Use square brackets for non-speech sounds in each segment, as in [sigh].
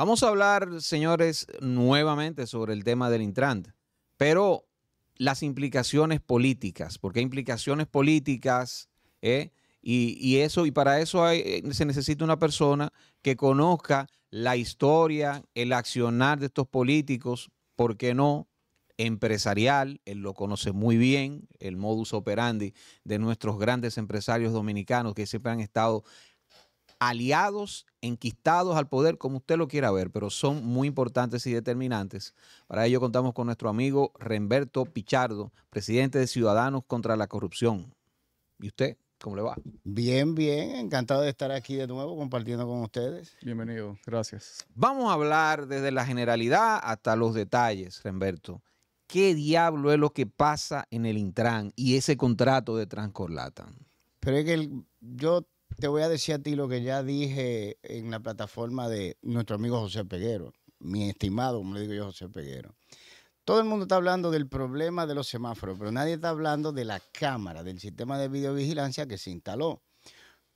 Vamos a hablar, señores, nuevamente sobre el tema del Intran, pero las implicaciones políticas, porque hay implicaciones políticas, ¿eh? y, eso, y para eso eh, se necesita una persona que conozca la historia, el accionar de estos políticos, ¿por qué no? empresarial, él lo conoce muy bien, el modus operandi de nuestros grandes empresarios dominicanos que siempre han estado aliados enquistados al poder, como usted lo quiera ver, pero son muy importantes y determinantes. Para ello contamos con nuestro amigo Remberto Pichardo, presidente de Ciudadanos contra la Corrupción. ¿Y usted? ¿Cómo le va? Bien, bien, encantado de estar aquí de nuevo compartiendo con ustedes. Bienvenido, gracias. Vamos a hablar desde la generalidad hasta los detalles, Remberto. ¿Qué diablo es lo que pasa en el Intran y ese contrato de Transcorlatan? Pero es que yo te voy a decir a ti lo que ya dije en la plataforma de nuestro amigo José Peguero, mi estimado, como le digo yo, José Peguero. Todo el mundo está hablando del problema de los semáforos, pero nadie está hablando de la cámara, del sistema de videovigilancia que se instaló.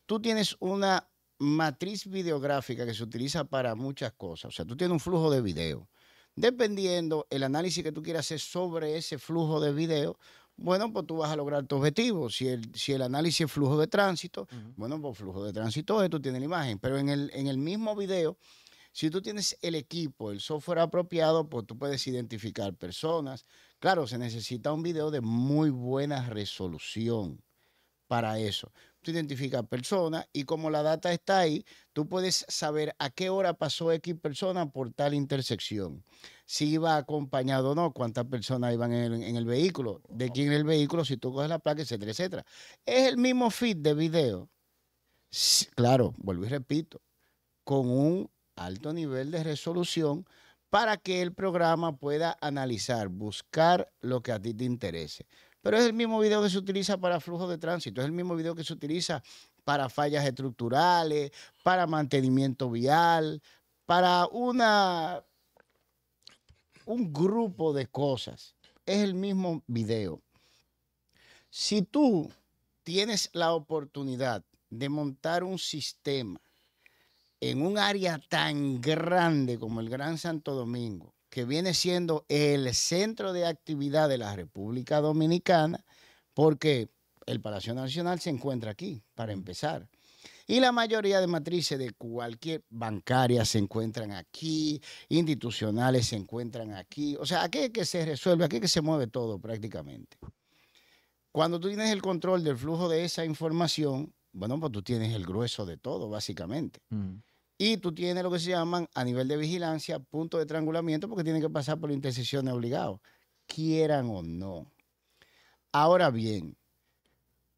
Tú tienes una matriz videográfica que se utiliza para muchas cosas. O sea, tú tienes un flujo de video. Dependiendo el análisis que tú quieras hacer sobre ese flujo de video, bueno, pues tú vas a lograr tu objetivo. Si el, si el análisis es flujo de tránsito, bueno, pues flujo de tránsito, es tú tienes la imagen. Pero en el, en el mismo video, si tú tienes el equipo, el software apropiado, pues tú puedes identificar personas. Claro, se necesita un video de muy buena resolución para eso tú identificas personas y como la data está ahí, tú puedes saber a qué hora pasó X persona por tal intersección, si iba acompañado o no, cuántas personas iban en el, vehículo, de quién el vehículo, si tú coges la placa, etcétera, etcétera. Es el mismo feed de video, claro, vuelvo y repito, con un alto nivel de resolución para que el programa pueda analizar, buscar lo que a ti te interese. Pero es el mismo video que se utiliza para flujo de tránsito, es el mismo video que se utiliza para fallas estructurales, para mantenimiento vial, para una, un grupo de cosas. Es el mismo video. Si tú tienes la oportunidad de montar un sistema en un área tan grande como el Gran Santo Domingo, que viene siendo el centro de actividad de la República Dominicana, porque el Palacio Nacional se encuentra aquí, para empezar. Y la mayoría de matrices de cualquier bancaria se encuentran aquí, institucionales se encuentran aquí. O sea, aquí es que se resuelve, aquí es que se mueve todo prácticamente. Cuando tú tienes el control del flujo de esa información, bueno, pues tú tienes el grueso de todo, básicamente. Y tú tienes lo que se llaman a nivel de vigilancia punto de triangulamiento porque tienen que pasar por intersecciones obligados, quieran o no. Ahora bien,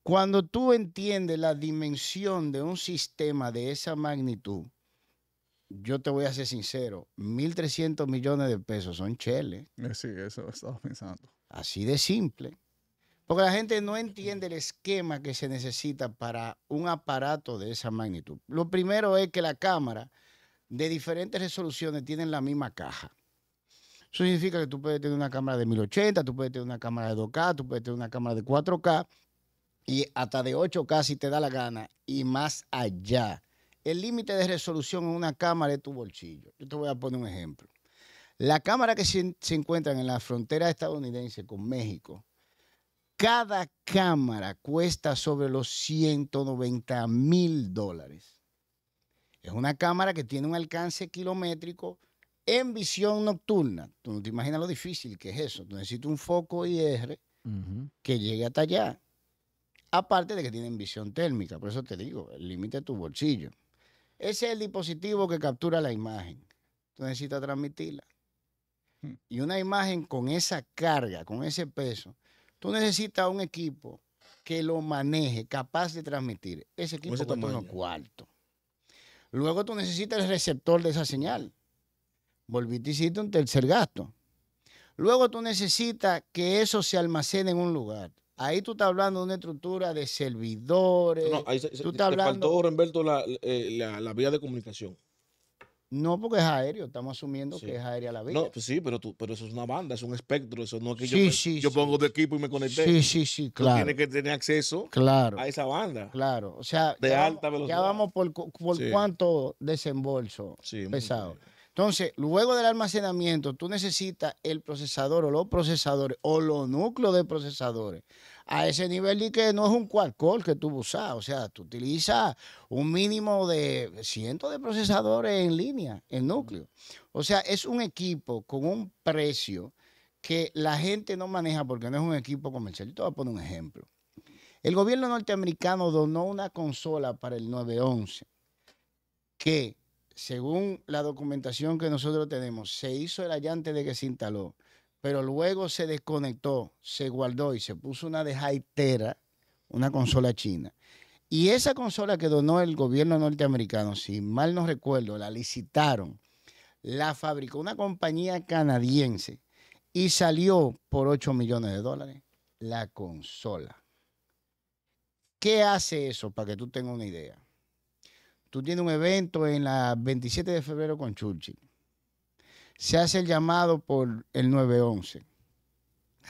cuando tú entiendes la dimensión de un sistema de esa magnitud, yo te voy a ser sincero, 1.300 millones de pesos son cheles. Eh, sí, eso estaba pensando. Así de simple. Porque la gente no entiende el esquema que se necesita para un aparato de esa magnitud. Lo primero es que la cámara de diferentes resoluciones tiene la misma caja. Eso significa que tú puedes tener una cámara de 1080, tú puedes tener una cámara de 2K, tú puedes tener una cámara de 4K y hasta de 8K si te da la gana y más allá. El límite de resolución en una cámara es tu bolsillo. Yo te voy a poner un ejemplo. La cámara que se, encuentra en la frontera estadounidense con México cada cámara cuesta sobre los 190 mil dólares. Es una cámara que tiene un alcance kilométrico en visión nocturna. Tú no te imaginas lo difícil que es eso. Tú necesitas un foco IR que llegue hasta allá. Aparte de que tienen visión térmica, por eso te digo, el límite tu bolsillo. Ese es el dispositivo que captura la imagen. Tú necesitas transmitirla. Hmm. Y una imagen con esa carga, con ese peso, Tú necesitas un equipo que lo maneje, capaz de transmitir. Ese equipo cuesta unos cuarto. Luego tú necesitas el receptor de esa señal. Volviste y hiciste un tercer gasto. Luego tú necesitas que eso se almacene en un lugar. Ahí tú estás hablando de una estructura de servidores. tú hablando... faltó, eh, la vía de comunicación. No, porque es aéreo, estamos asumiendo que es aérea la vida. No, pues sí, pero tú, pero eso es una banda, es un espectro, eso no es que yo, pongo de equipo y me conecté. Sí, sí, sí, claro. Tienes que tener acceso claro, a esa banda. Claro, o sea, de ya, alta velocidad. Ya vamos por, por cuánto desembolso pesado. Entonces, luego del almacenamiento, tú necesitas el procesador o los procesadores o los núcleos de procesadores a ese nivel y que no es un cualcol que tú usas, o sea, tú utilizas un mínimo de cientos de procesadores en línea, en núcleo. O sea, es un equipo con un precio que la gente no maneja porque no es un equipo comercial. Yo te voy a poner un ejemplo. El gobierno norteamericano donó una consola para el 911 que, según la documentación que nosotros tenemos, se hizo el allante de que se instaló pero luego se desconectó, se guardó y se puso una de Haitera, una consola china. Y esa consola que donó el gobierno norteamericano, si mal no recuerdo, la licitaron, la fabricó una compañía canadiense y salió por 8 millones de dólares la consola. ¿Qué hace eso para que tú tengas una idea? Tú tienes un evento en la 27 de febrero con Churchill se hace el llamado por el 911.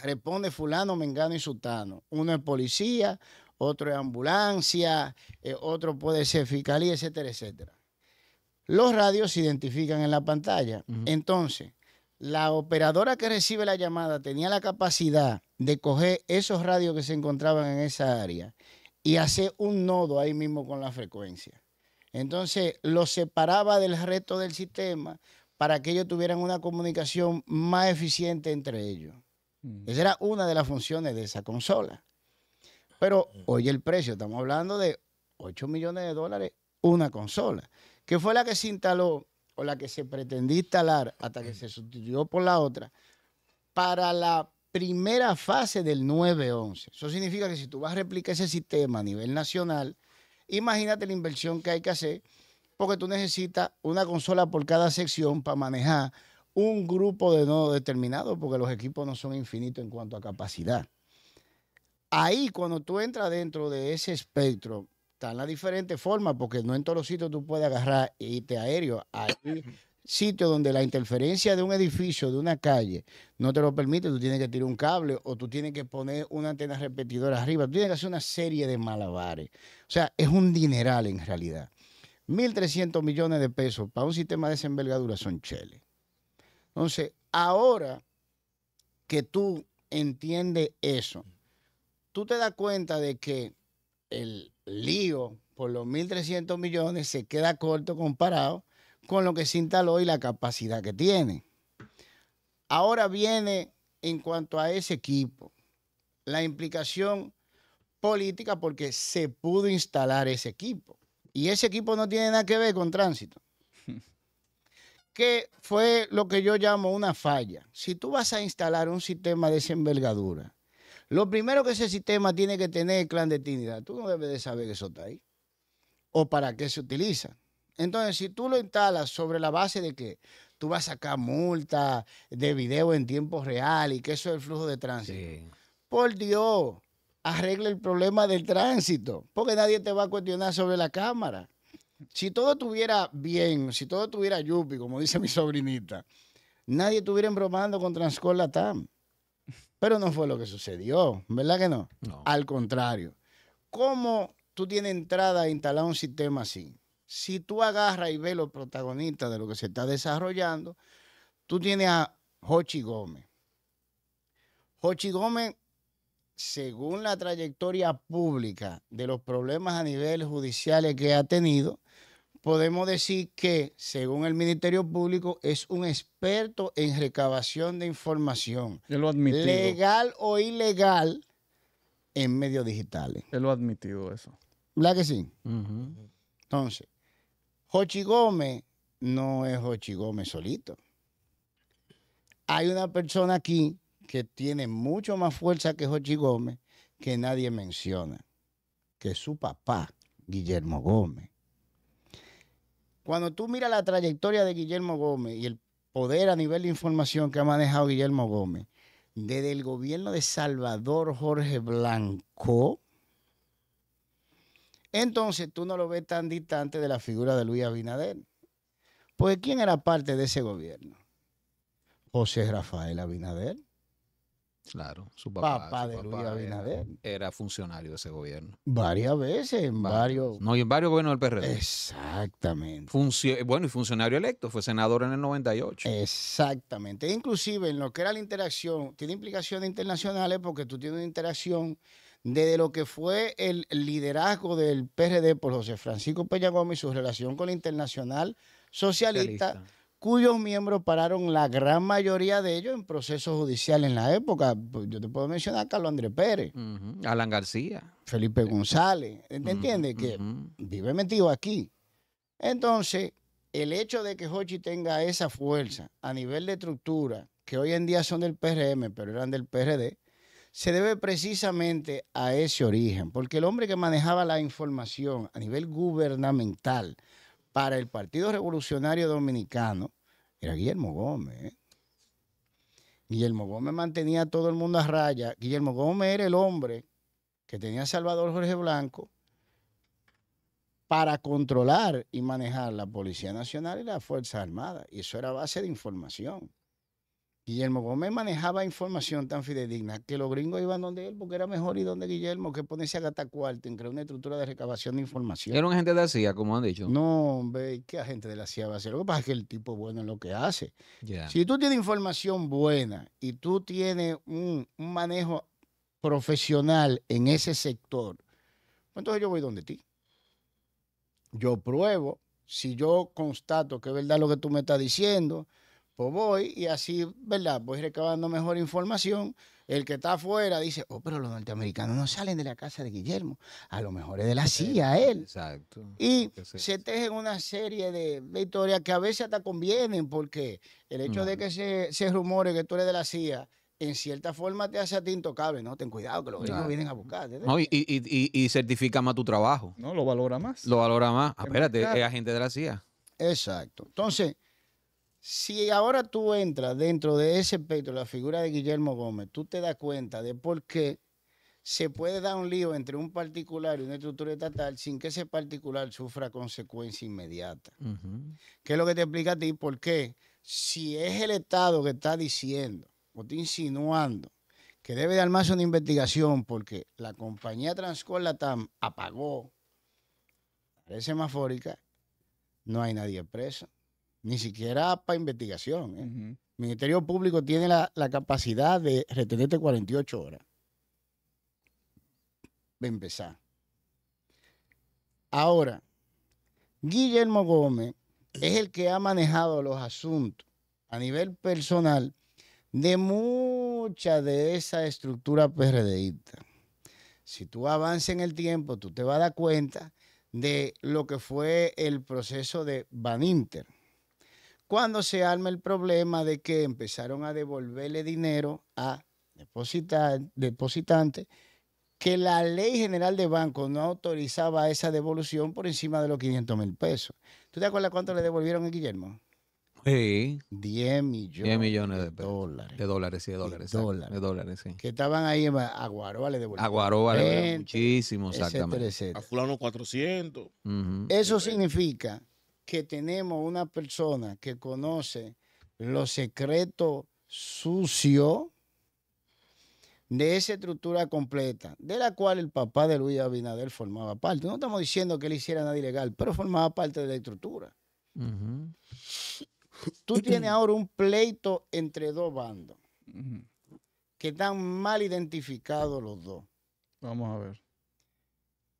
Responde fulano, mengano y sutano. Uno es policía, otro es ambulancia, eh, otro puede ser fiscalía, etcétera, etcétera. Los radios se identifican en la pantalla. Entonces, la operadora que recibe la llamada tenía la capacidad de coger esos radios que se encontraban en esa área y hacer un nodo ahí mismo con la frecuencia. Entonces, lo separaba del resto del sistema para que ellos tuvieran una comunicación más eficiente entre ellos. Esa era una de las funciones de esa consola. Pero hoy el precio, estamos hablando de 8 millones de dólares, una consola, que fue la que se instaló o la que se pretendía instalar hasta que se sustituyó por la otra, para la primera fase del 9-11. Eso significa que si tú vas a replicar ese sistema a nivel nacional, imagínate la inversión que hay que hacer porque tú necesitas una consola por cada sección para manejar un grupo de nodos determinado, porque los equipos no son infinitos en cuanto a capacidad. Ahí, cuando tú entras dentro de ese espectro, están las diferentes formas, porque no en todos los sitios tú puedes agarrar y irte aéreo. Hay [coughs] sitios donde la interferencia de un edificio, de una calle, no te lo permite, tú tienes que tirar un cable o tú tienes que poner una antena repetidora arriba, tú tienes que hacer una serie de malabares. O sea, es un dineral en realidad. 1.300 millones de pesos para un sistema de esa son cheles. Entonces, ahora que tú entiendes eso, tú te das cuenta de que el lío por los 1.300 millones se queda corto comparado con lo que se instaló y la capacidad que tiene. Ahora viene en cuanto a ese equipo la implicación política porque se pudo instalar ese equipo. Y ese equipo no tiene nada que ver con tránsito. [laughs] que fue lo que yo llamo una falla. Si tú vas a instalar un sistema de esa envergadura, lo primero que ese sistema tiene que tener es clandestinidad. Tú no debes de saber que eso está ahí. O para qué se utiliza. Entonces, si tú lo instalas sobre la base de que tú vas a sacar multas de video en tiempo real y que eso es el flujo de tránsito. Por Dios, arregle el problema del tránsito, porque nadie te va a cuestionar sobre la cámara. Si todo estuviera bien, si todo estuviera yupi, como dice mi sobrinita, nadie estuviera embromando con Transcor Latam. Pero no fue lo que sucedió, ¿verdad que no? Al contrario. ¿Cómo tú tienes entrada a instalar un sistema así? Si tú agarras y ves los protagonistas de lo que se está desarrollando, tú tienes a Hochi Gómez. Hochi Gómez según la trayectoria pública de los problemas a nivel judicial que ha tenido, podemos decir que, según el Ministerio Público, es un experto en recabación de información, legal o ilegal, en medios digitales. Él lo admitido eso. ¿Verdad que sí? Entonces, Jochi Gómez no es Jochi Gómez solito. Hay una persona aquí que tiene mucho más fuerza que Jochi Gómez, que nadie menciona, que su papá, Guillermo Gómez. Cuando tú miras la trayectoria de Guillermo Gómez y el poder a nivel de información que ha manejado Guillermo Gómez, desde el gobierno de Salvador Jorge Blanco, entonces tú no lo ves tan distante de la figura de Luis Abinader. Pues ¿quién era parte de ese gobierno? José Rafael Abinader. Claro, su papá, Era, funcionario de ese gobierno. Varias veces, en varios. No, en varios gobiernos del PRD. Exactamente. bueno, y funcionario electo, fue senador en el 98. Exactamente. E inclusive en lo que era la interacción, tiene implicaciones internacionales porque tú tienes una interacción desde lo que fue el liderazgo del PRD por José Francisco Peña Gómez y su relación con la internacional socialista cuyos miembros pararon la gran mayoría de ellos en procesos judiciales en la época. Pues, yo te puedo mencionar a Carlos Andrés Pérez, Alan García, Felipe González. ¿Te entiendes? Que vive metido aquí. Entonces, el hecho de que Hochi tenga esa fuerza a nivel de estructura, que hoy en día son del PRM, pero eran del PRD, se debe precisamente a ese origen, porque el hombre que manejaba la información a nivel gubernamental, para el Partido Revolucionario Dominicano era Guillermo Gómez. Guillermo Gómez mantenía a todo el mundo a raya. Guillermo Gómez era el hombre que tenía Salvador Jorge Blanco para controlar y manejar la Policía Nacional y las Fuerzas Armadas. Y eso era base de información. Guillermo Gómez manejaba información tan fidedigna que los gringos iban donde él porque era mejor y donde Guillermo que ponerse a gata cuarto en crear una estructura de recabación de información. Era un agente de la CIA, como han dicho. No, hombre, ¿qué agente de la CIA va a ser? Lo que pasa es que el tipo es bueno en lo que hace. Si tú tienes información buena y tú tienes un, manejo profesional en ese sector, pues entonces yo voy donde ti. Yo pruebo, si yo constato que es verdad lo que tú me estás diciendo, pues voy y así, ¿verdad? Voy recabando mejor información. El que está afuera dice, oh, pero los norteamericanos no salen de la casa de Guillermo. A lo mejor es de la CIA él. Exacto. Y se tejen una serie de, historias que a veces hasta convienen, porque el hecho de que se, rumore que tú eres de la CIA, en cierta forma te hace a ti intocable, ¿no? Ten cuidado que los gringos vienen a buscar. ¿eh? No, y, certifica más tu trabajo. No, lo valora más. Lo valora más. espérate, es agente de la CIA. Exacto. Entonces, si ahora tú entras dentro de ese espectro, la figura de Guillermo Gómez, tú te das cuenta de por qué se puede dar un lío entre un particular y una estructura estatal sin que ese particular sufra consecuencia inmediata. ¿Qué es lo que te explica a ti? ¿Por qué? Si es el Estado que está diciendo o te insinuando que debe de más una investigación porque la compañía Transcor Latam apagó la semafórica, no hay nadie preso ni siquiera para investigación. El ¿eh? Ministerio Público tiene la, capacidad de retenerte 48 horas. De empezar. Ahora, Guillermo Gómez es el que ha manejado los asuntos a nivel personal de mucha de esa estructura PRDista. Si tú avances en el tiempo, tú te vas a dar cuenta de lo que fue el proceso de Van Inter cuando se arma el problema de que empezaron a devolverle dinero a depositantes, que la ley general de bancos no autorizaba esa devolución por encima de los 500 mil pesos. ¿Tú te acuerdas cuánto le devolvieron a Guillermo? Sí. 10 millones, 10 millones de, dólares. De dólares, sí, de dólares. De dólares, sí. Que estaban ahí, en Aguaró, le devolvieron. A le devolvieron muchísimo, exactamente. A fulano 400. Eso significa que tenemos una persona que conoce los secretos sucios de esa estructura completa, de la cual el papá de Luis Abinader formaba parte. No estamos diciendo que él hiciera nada ilegal, pero formaba parte de la estructura. Tú tienes ahora un pleito entre dos bandos que están mal identificados los dos. Vamos a ver.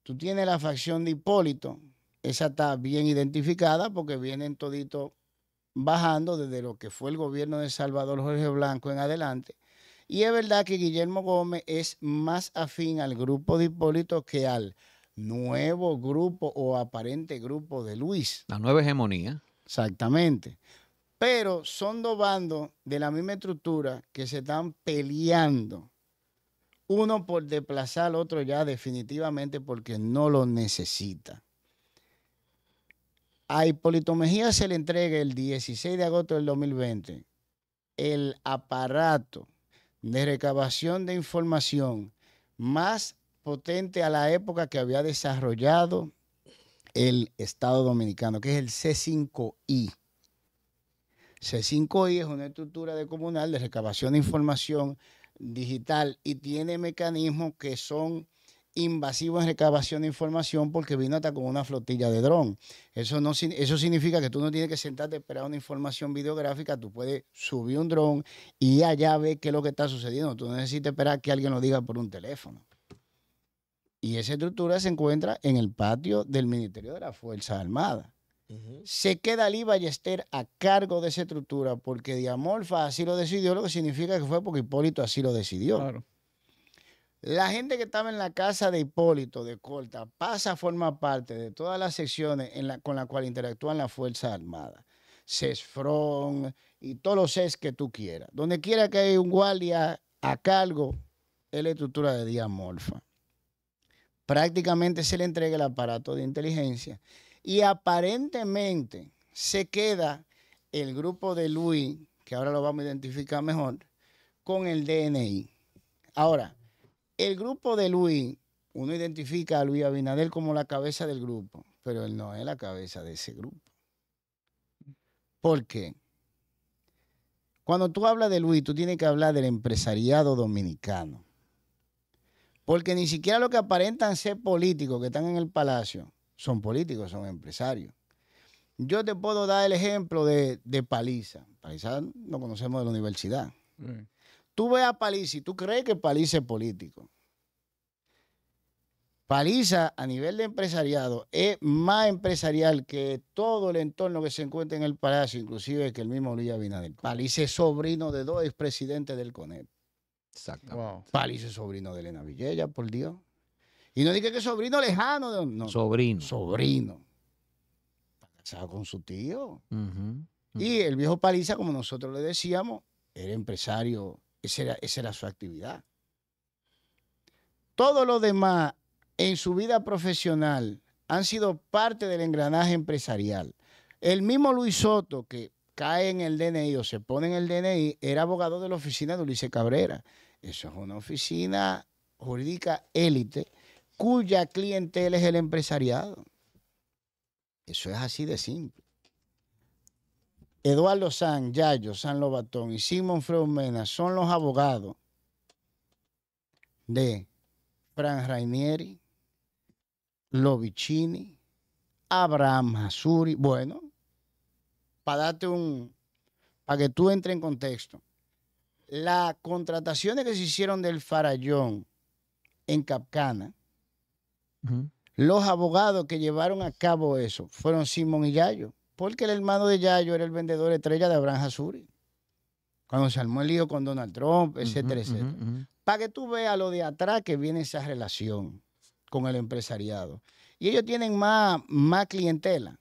Tú tienes la facción de Hipólito, esa está bien identificada porque vienen todito bajando desde lo que fue el gobierno de Salvador Jorge Blanco en adelante. Y es verdad que Guillermo Gómez es más afín al grupo de Hipólito que al nuevo grupo o aparente grupo de Luis. La nueva hegemonía. Exactamente. Pero son dos bandos de la misma estructura que se están peleando. Uno por desplazar al otro ya definitivamente porque no lo necesita. A Hipólito Mejía se le entrega el 16 de agosto del 2020 el aparato de recabación de información más potente a la época que había desarrollado el Estado Dominicano, que es el C5I. C5I es una estructura de comunal de recabación de información digital y tiene mecanismos que son invasivo en recabación de información porque vino hasta con una flotilla de dron. Eso, no, eso significa que tú no tienes que sentarte a esperar una información videográfica, tú puedes subir un dron y allá ver qué es lo que está sucediendo. Tú no necesitas esperar que alguien lo diga por un teléfono. Y esa estructura se encuentra en el patio del Ministerio de la Fuerza Armada Se queda Ali Ballester a cargo de esa estructura porque Diamorfa así lo decidió, lo que significa que fue porque Hipólito así lo decidió. Claro. La gente que estaba en la casa de Hipólito de Corta pasa a formar parte de todas las secciones la, con las cuales interactúan las Fuerzas Armadas. CESFRON y todos los CES que tú quieras. Donde quiera que haya un guardia a cargo, es la estructura de Diamorfa. Prácticamente se le entrega el aparato de inteligencia y aparentemente se queda el grupo de Luis, que ahora lo vamos a identificar mejor, con el DNI. Ahora, el grupo de Luis, uno identifica a Luis Abinader como la cabeza del grupo, pero él no es la cabeza de ese grupo. ¿Por qué? Cuando tú hablas de Luis, tú tienes que hablar del empresariado dominicano. Porque ni siquiera los que aparentan ser políticos, que están en el palacio, son políticos, son empresarios. Yo te puedo dar el ejemplo de, Paliza. Paliza no conocemos de la universidad. Mm tú ves a Paliza y tú crees que Paliza es político. Paliza a nivel de empresariado es más empresarial que todo el entorno que se encuentra en el palacio, inclusive que el mismo Luis Abinader. Paliza es sobrino de dos expresidentes del CONEP. Exactamente. Paliza es sobrino de Elena Villella, por Dios. Y no diga que es sobrino lejano. De, no, sobrino. Sobrino. Casado con su tío. Y el viejo Paliza, como nosotros le decíamos, era empresario esa era, su actividad. Todo lo demás en su vida profesional han sido parte del engranaje empresarial. El mismo Luis Soto, que cae en el DNI o se pone en el DNI, era abogado de la oficina de Ulises Cabrera. Eso es una oficina jurídica élite cuya clientela es el empresariado. Eso es así de simple. Eduardo San, Yayo, San Lobatón y Simón Freud son los abogados de Fran Rainieri, Lovicini, Abraham Hasuri. Bueno, para darte un, para que tú entres en contexto. Las contrataciones que se hicieron del Farallón en Capcana, los abogados que llevaron a cabo eso fueron Simón y Yayo. Porque el hermano de Yayo era el vendedor estrella de Abraham Hasuri. Cuando se armó el lío con Donald Trump, etcétera, etcétera. Para que tú veas lo de atrás que viene esa relación con el empresariado. Y ellos tienen más, más clientela.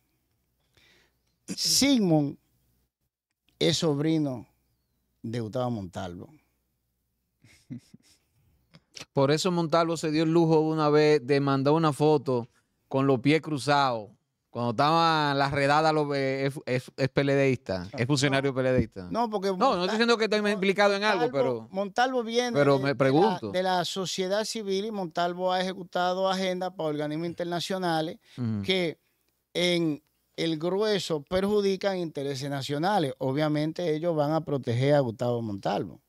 Sigmund es sobrino de Gustavo Montalvo. Por eso Montalvo se dio el lujo una vez de mandar una foto con los pies cruzados cuando estaban las redadas los eh, es, es, es peledeísta, es funcionario PLDista. No, porque No, estoy diciendo que estoy implicado en algo, pero Montalvo viene pero me pregunto. De, la, sociedad civil y Montalvo ha ejecutado agendas para organismos internacionales que en el grueso perjudican intereses nacionales. Obviamente ellos van a proteger a Gustavo Montalvo.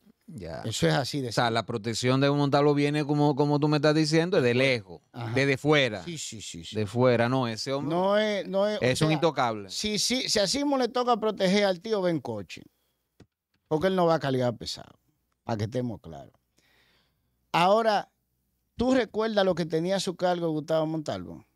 Eso es así. De o sea, la protección de un viene, como, como tú me estás diciendo, es de lejos, desde de fuera. Sí, sí, sí, De fuera, no, ese hombre. No es. un intocable. Si, sí, si a le toca proteger al tío ven Coche, porque él no va a cargar pesado, para que estemos claros. Ahora, ¿tú recuerdas lo que tenía a su cargo Gustavo Montalvo?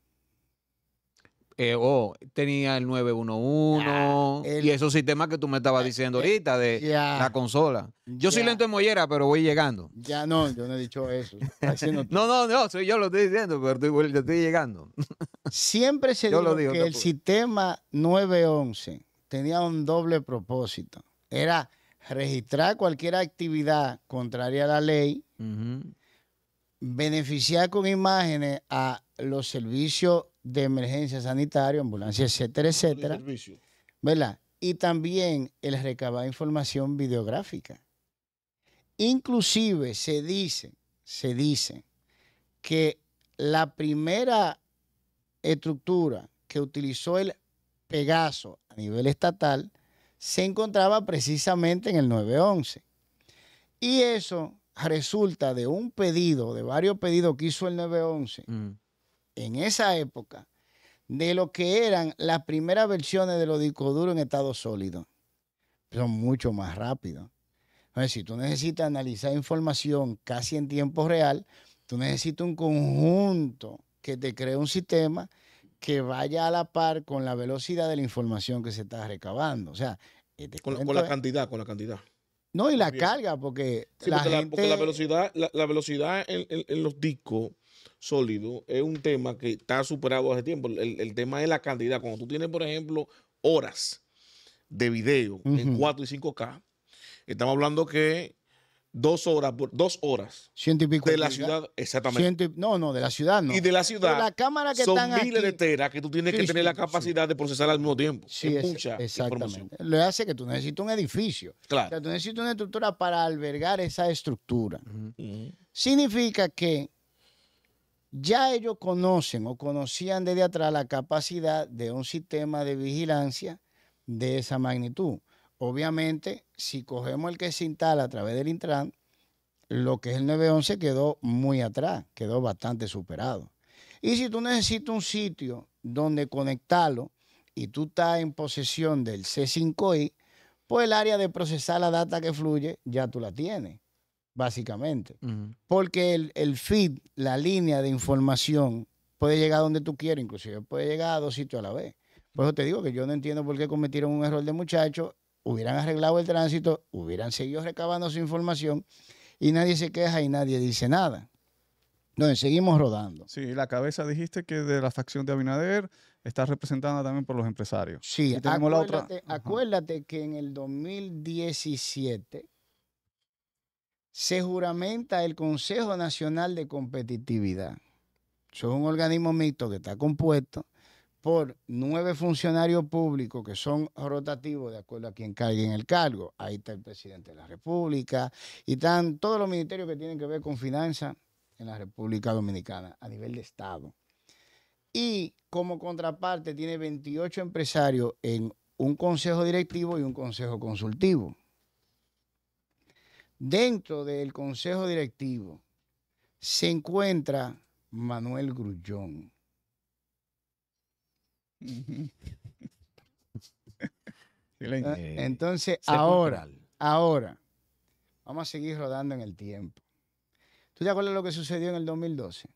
Eh, oh, tenía el 911 y esos sistemas que tú me estabas eh, diciendo eh, ahorita de la consola. Yo soy lento en mollera, pero voy llegando. Ya no, yo no he dicho eso. [laughs] no, no, no, yo lo estoy diciendo, pero yo estoy llegando. [laughs] Siempre se dijo que el sistema 911 tenía un doble propósito. Era registrar cualquier actividad contraria a la ley, beneficiar con imágenes a los servicios de emergencia sanitaria, ambulancia, etcétera, etcétera. ¿Verdad? Y también el recabar información videográfica. Inclusive se dice, se dice que la primera estructura que utilizó el Pegaso a nivel estatal se encontraba precisamente en el 911. Y eso resulta de un pedido, de varios pedidos que hizo el 911, 11 en esa época de lo que eran las primeras versiones de los discos duros en estado sólido. Son mucho más rápidos. Entonces, si tú necesitas analizar información casi en tiempo real, tú necesitas un conjunto que te cree un sistema que vaya a la par con la velocidad de la información que se está recabando. O sea, este con, la cantidad, con la cantidad. No, y la carga, porque, la, velocidad, la, velocidad en, en, los discos sólido, es un tema que está superado hace tiempo. El, tema es la cantidad. Cuando tú tienes, por ejemplo, horas de video en 4 y 5K, estamos hablando que dos horas, dos horas. De la ciudad, exactamente. no, no, de la ciudad no. Y de la ciudad. la cámara que son miles de teras que tú tienes que tener la capacidad de procesar al mismo tiempo. Sí, es, mucha exactamente. lo hace que tú necesitas un edificio. Claro. O tú necesitas una estructura para albergar esa estructura. Significa que ya ellos conocen o conocían desde atrás la capacidad de un sistema de vigilancia de esa magnitud. Obviamente, si cogemos el que se instala a través del Intran, lo que es el 911 quedó muy atrás, quedó bastante superado. Y si tú necesitas un sitio donde conectarlo y tú estás en posesión del C5I, pues el área de procesar la data que fluye ya tú la tienes básicamente. Porque el, feed, la línea de información, puede llegar donde tú quieras, inclusive puede llegar a dos sitios a la vez. Por eso te digo que yo no entiendo por qué cometieron un error de muchachos, hubieran arreglado el tránsito, hubieran seguido recabando su información y nadie se queja y nadie dice nada. Entonces, seguimos rodando. Sí, la cabeza dijiste que de la facción de Abinader está representada también por los empresarios. Sí, acuérdate, la otra... acuérdate que en el 2017 se juramenta el Consejo Nacional de Competitividad. Eso es un organismo mixto que está compuesto por nueve funcionarios públicos que son rotativos de acuerdo a quien caiga en el cargo. Ahí está el presidente de la República y están todos los ministerios que tienen que ver con finanzas en la República Dominicana a nivel de Estado. Y como contraparte tiene 28 empresarios en un consejo directivo y un consejo consultivo. Dentro del consejo directivo se encuentra Manuel Grullón. [laughs] Ah, entonces, ahora, ahora, vamos a seguir rodando en el tiempo. ¿Tú te acuerdas lo que sucedió en el 2012?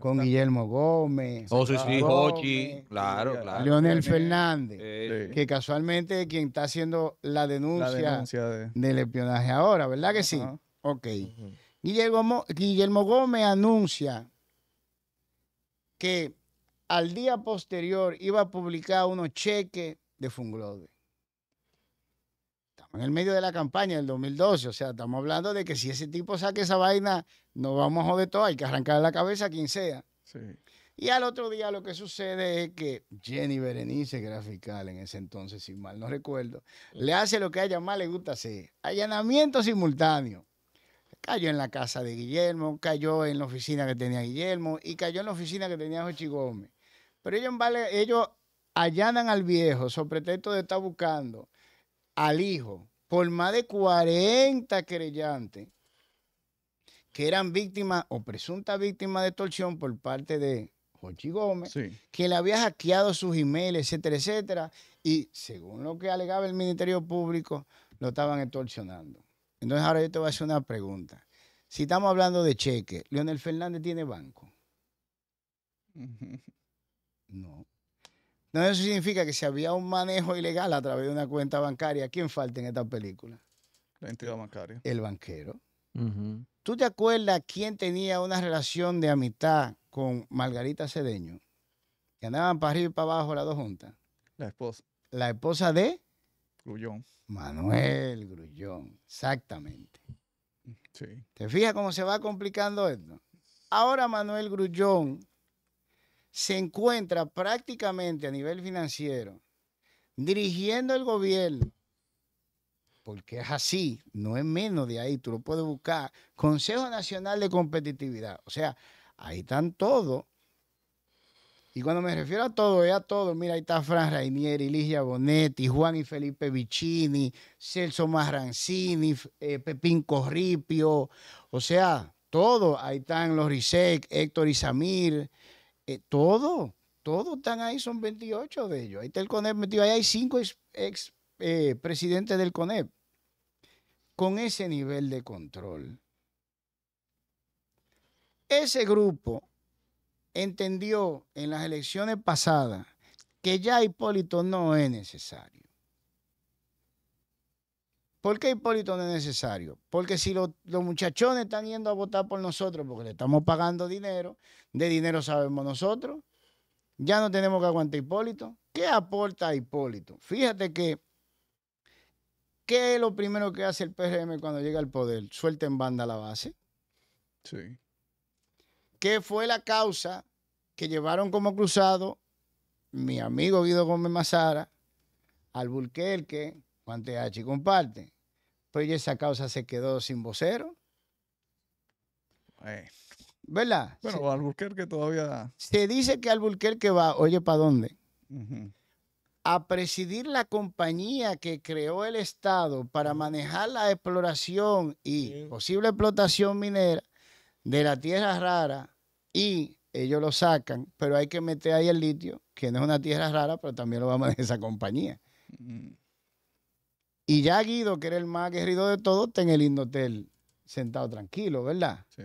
Con Guillermo Gómez. Oh, sí, eh, claro, claro. Leonel Fernández, eh, que casualmente quien está haciendo la denuncia, del espionaje ahora, ¿verdad que sí? Guillermo, Guillermo Gómez anuncia que al día posterior iba a publicar unos cheques de Funglode en el medio de la campaña del 2012. O sea, estamos hablando de que si ese tipo saque esa vaina, nos vamos a joder todo. Hay que arrancar la cabeza a quien sea. Y al otro día lo que sucede es que Jenny Berenice Grafical, en ese entonces, si mal no recuerdo, le hace lo que a ella más le gusta hacer, allanamiento simultáneo. Cayó en la casa de Guillermo, cayó en la oficina que tenía Guillermo y cayó en la oficina que tenía Jochi Gómez. Pero ellos, ellos allanan al viejo sobre pretexto de estar buscando al hijo por más de 40 creyentes que eran víctimas o presuntas víctimas de extorsión por parte de Jochi Gómez, que le había hackeado sus emails, etcétera, etcétera, y según lo que alegaba el Ministerio Público, lo estaban extorsionando. Entonces ahora yo te voy a hacer una pregunta. Si estamos hablando de cheque, ¿Leonel Fernández tiene banco? No. No, eso significa que si había un manejo ilegal a través de una cuenta bancaria, ¿quién falta en esta película? La entidad bancaria. El banquero. ¿Tú te acuerdas quién tenía una relación de amistad con Margarita Cedeño? Que andaban para arriba y para abajo las dos juntas. La esposa. La esposa de... Grullón. Manuel Grullón, exactamente. Sí. ¿Te fijas cómo se va complicando esto? Ahora Manuel Grullón se encuentra prácticamente a nivel financiero dirigiendo el gobierno, porque es así, no es menos de ahí, tú lo puedes buscar, Consejo Nacional de Competitividad, o sea, ahí están todos. Y cuando me refiero a todo, es a todo. Mira, ahí está Fran Rainieri, Ligia Bonetti, Juan y Felipe Vicini, Celso Marrancini, eh, Pepín Corripio. O sea, todo. Ahí están los RISEC, Héctor y eh, todo, todos están ahí, son 28 de ellos. Ahí está el CONEP metido, ahí hay cinco ex, eh, presidentes del CONEP con ese nivel de control. Ese grupo entendió en las elecciones pasadas que ya Hipólito no es necesario. ¿Por qué Hipólito no es necesario? Porque si los muchachones están yendo a votar por nosotros porque le estamos pagando dinero, de dinero sabemos nosotros, ya no tenemos que aguantar Hipólito. ¿Qué aporta Hipólito? Fíjate que, ¿qué es lo primero que hace el PRM cuando llega al poder? Suelta en banda la base. Sí. ¿Qué fue la causa que llevaron como cruzado mi amigo Guido Gómez Mazara, al que y comparte. Pues esa causa se quedó sin vocero. Eh. ¿Verdad? Bueno, se, Alburquerque todavía. Se dice que que va, oye, ¿para dónde? A presidir la compañía que creó el Estado para manejar la exploración y posible explotación minera de la tierra rara y ellos lo sacan, pero hay que meter ahí el litio, que no es una tierra rara, pero también lo va a manejar esa compañía. Y ya Guido, que era el más guerrido de todos, está en el lindo hotel sentado tranquilo, ¿verdad? Sí.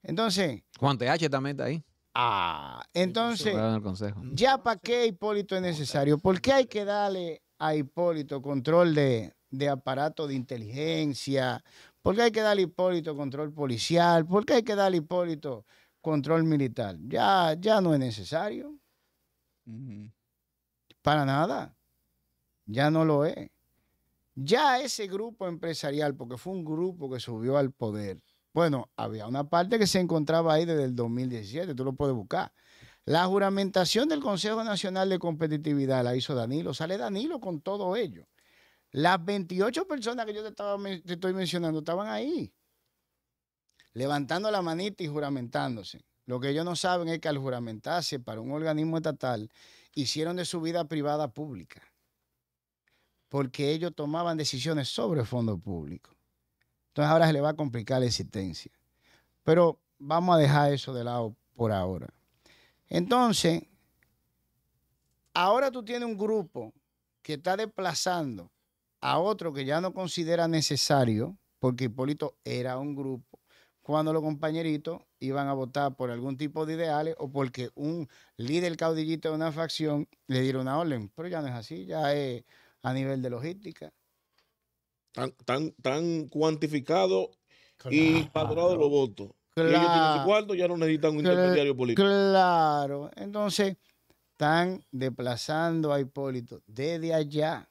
Entonces. Juan TH también está ahí. Ah, entonces. Mm. ya para qué Hipólito es necesario. ¿Por qué hay que darle a Hipólito control de, de aparato de inteligencia? ¿Por qué hay que darle a Hipólito control policial? ¿Por qué hay que darle a Hipólito control militar? Ya, ya no es necesario. Para nada. Ya no lo es. Ya ese grupo empresarial, porque fue un grupo que subió al poder, bueno, había una parte que se encontraba ahí desde el 2017, tú lo puedes buscar. La juramentación del Consejo Nacional de Competitividad la hizo Danilo, sale Danilo con todo ello. Las 28 personas que yo te, estaba, estoy mencionando estaban ahí, levantando la manita y juramentándose. Lo que ellos no saben es que al juramentarse para un organismo estatal, hicieron de su vida privada pública porque ellos tomaban decisiones sobre el fondo público. Entonces ahora se le va a complicar la existencia. Pero vamos a dejar eso de lado por ahora. Entonces, ahora tú tienes un grupo que está desplazando a otro que ya no considera necesario, porque Hipólito era un grupo, cuando los compañeritos iban a votar por algún tipo de ideales o porque un líder caudillito de una facción le dieron una orden. Pero ya no es así, ya es a nivel de logística. Tan, tan, cuantificado y padrado los votos. Claro. Ellos su cuarto, ya no necesitan un intermediario político. Claro, entonces están desplazando a Hipólito desde allá.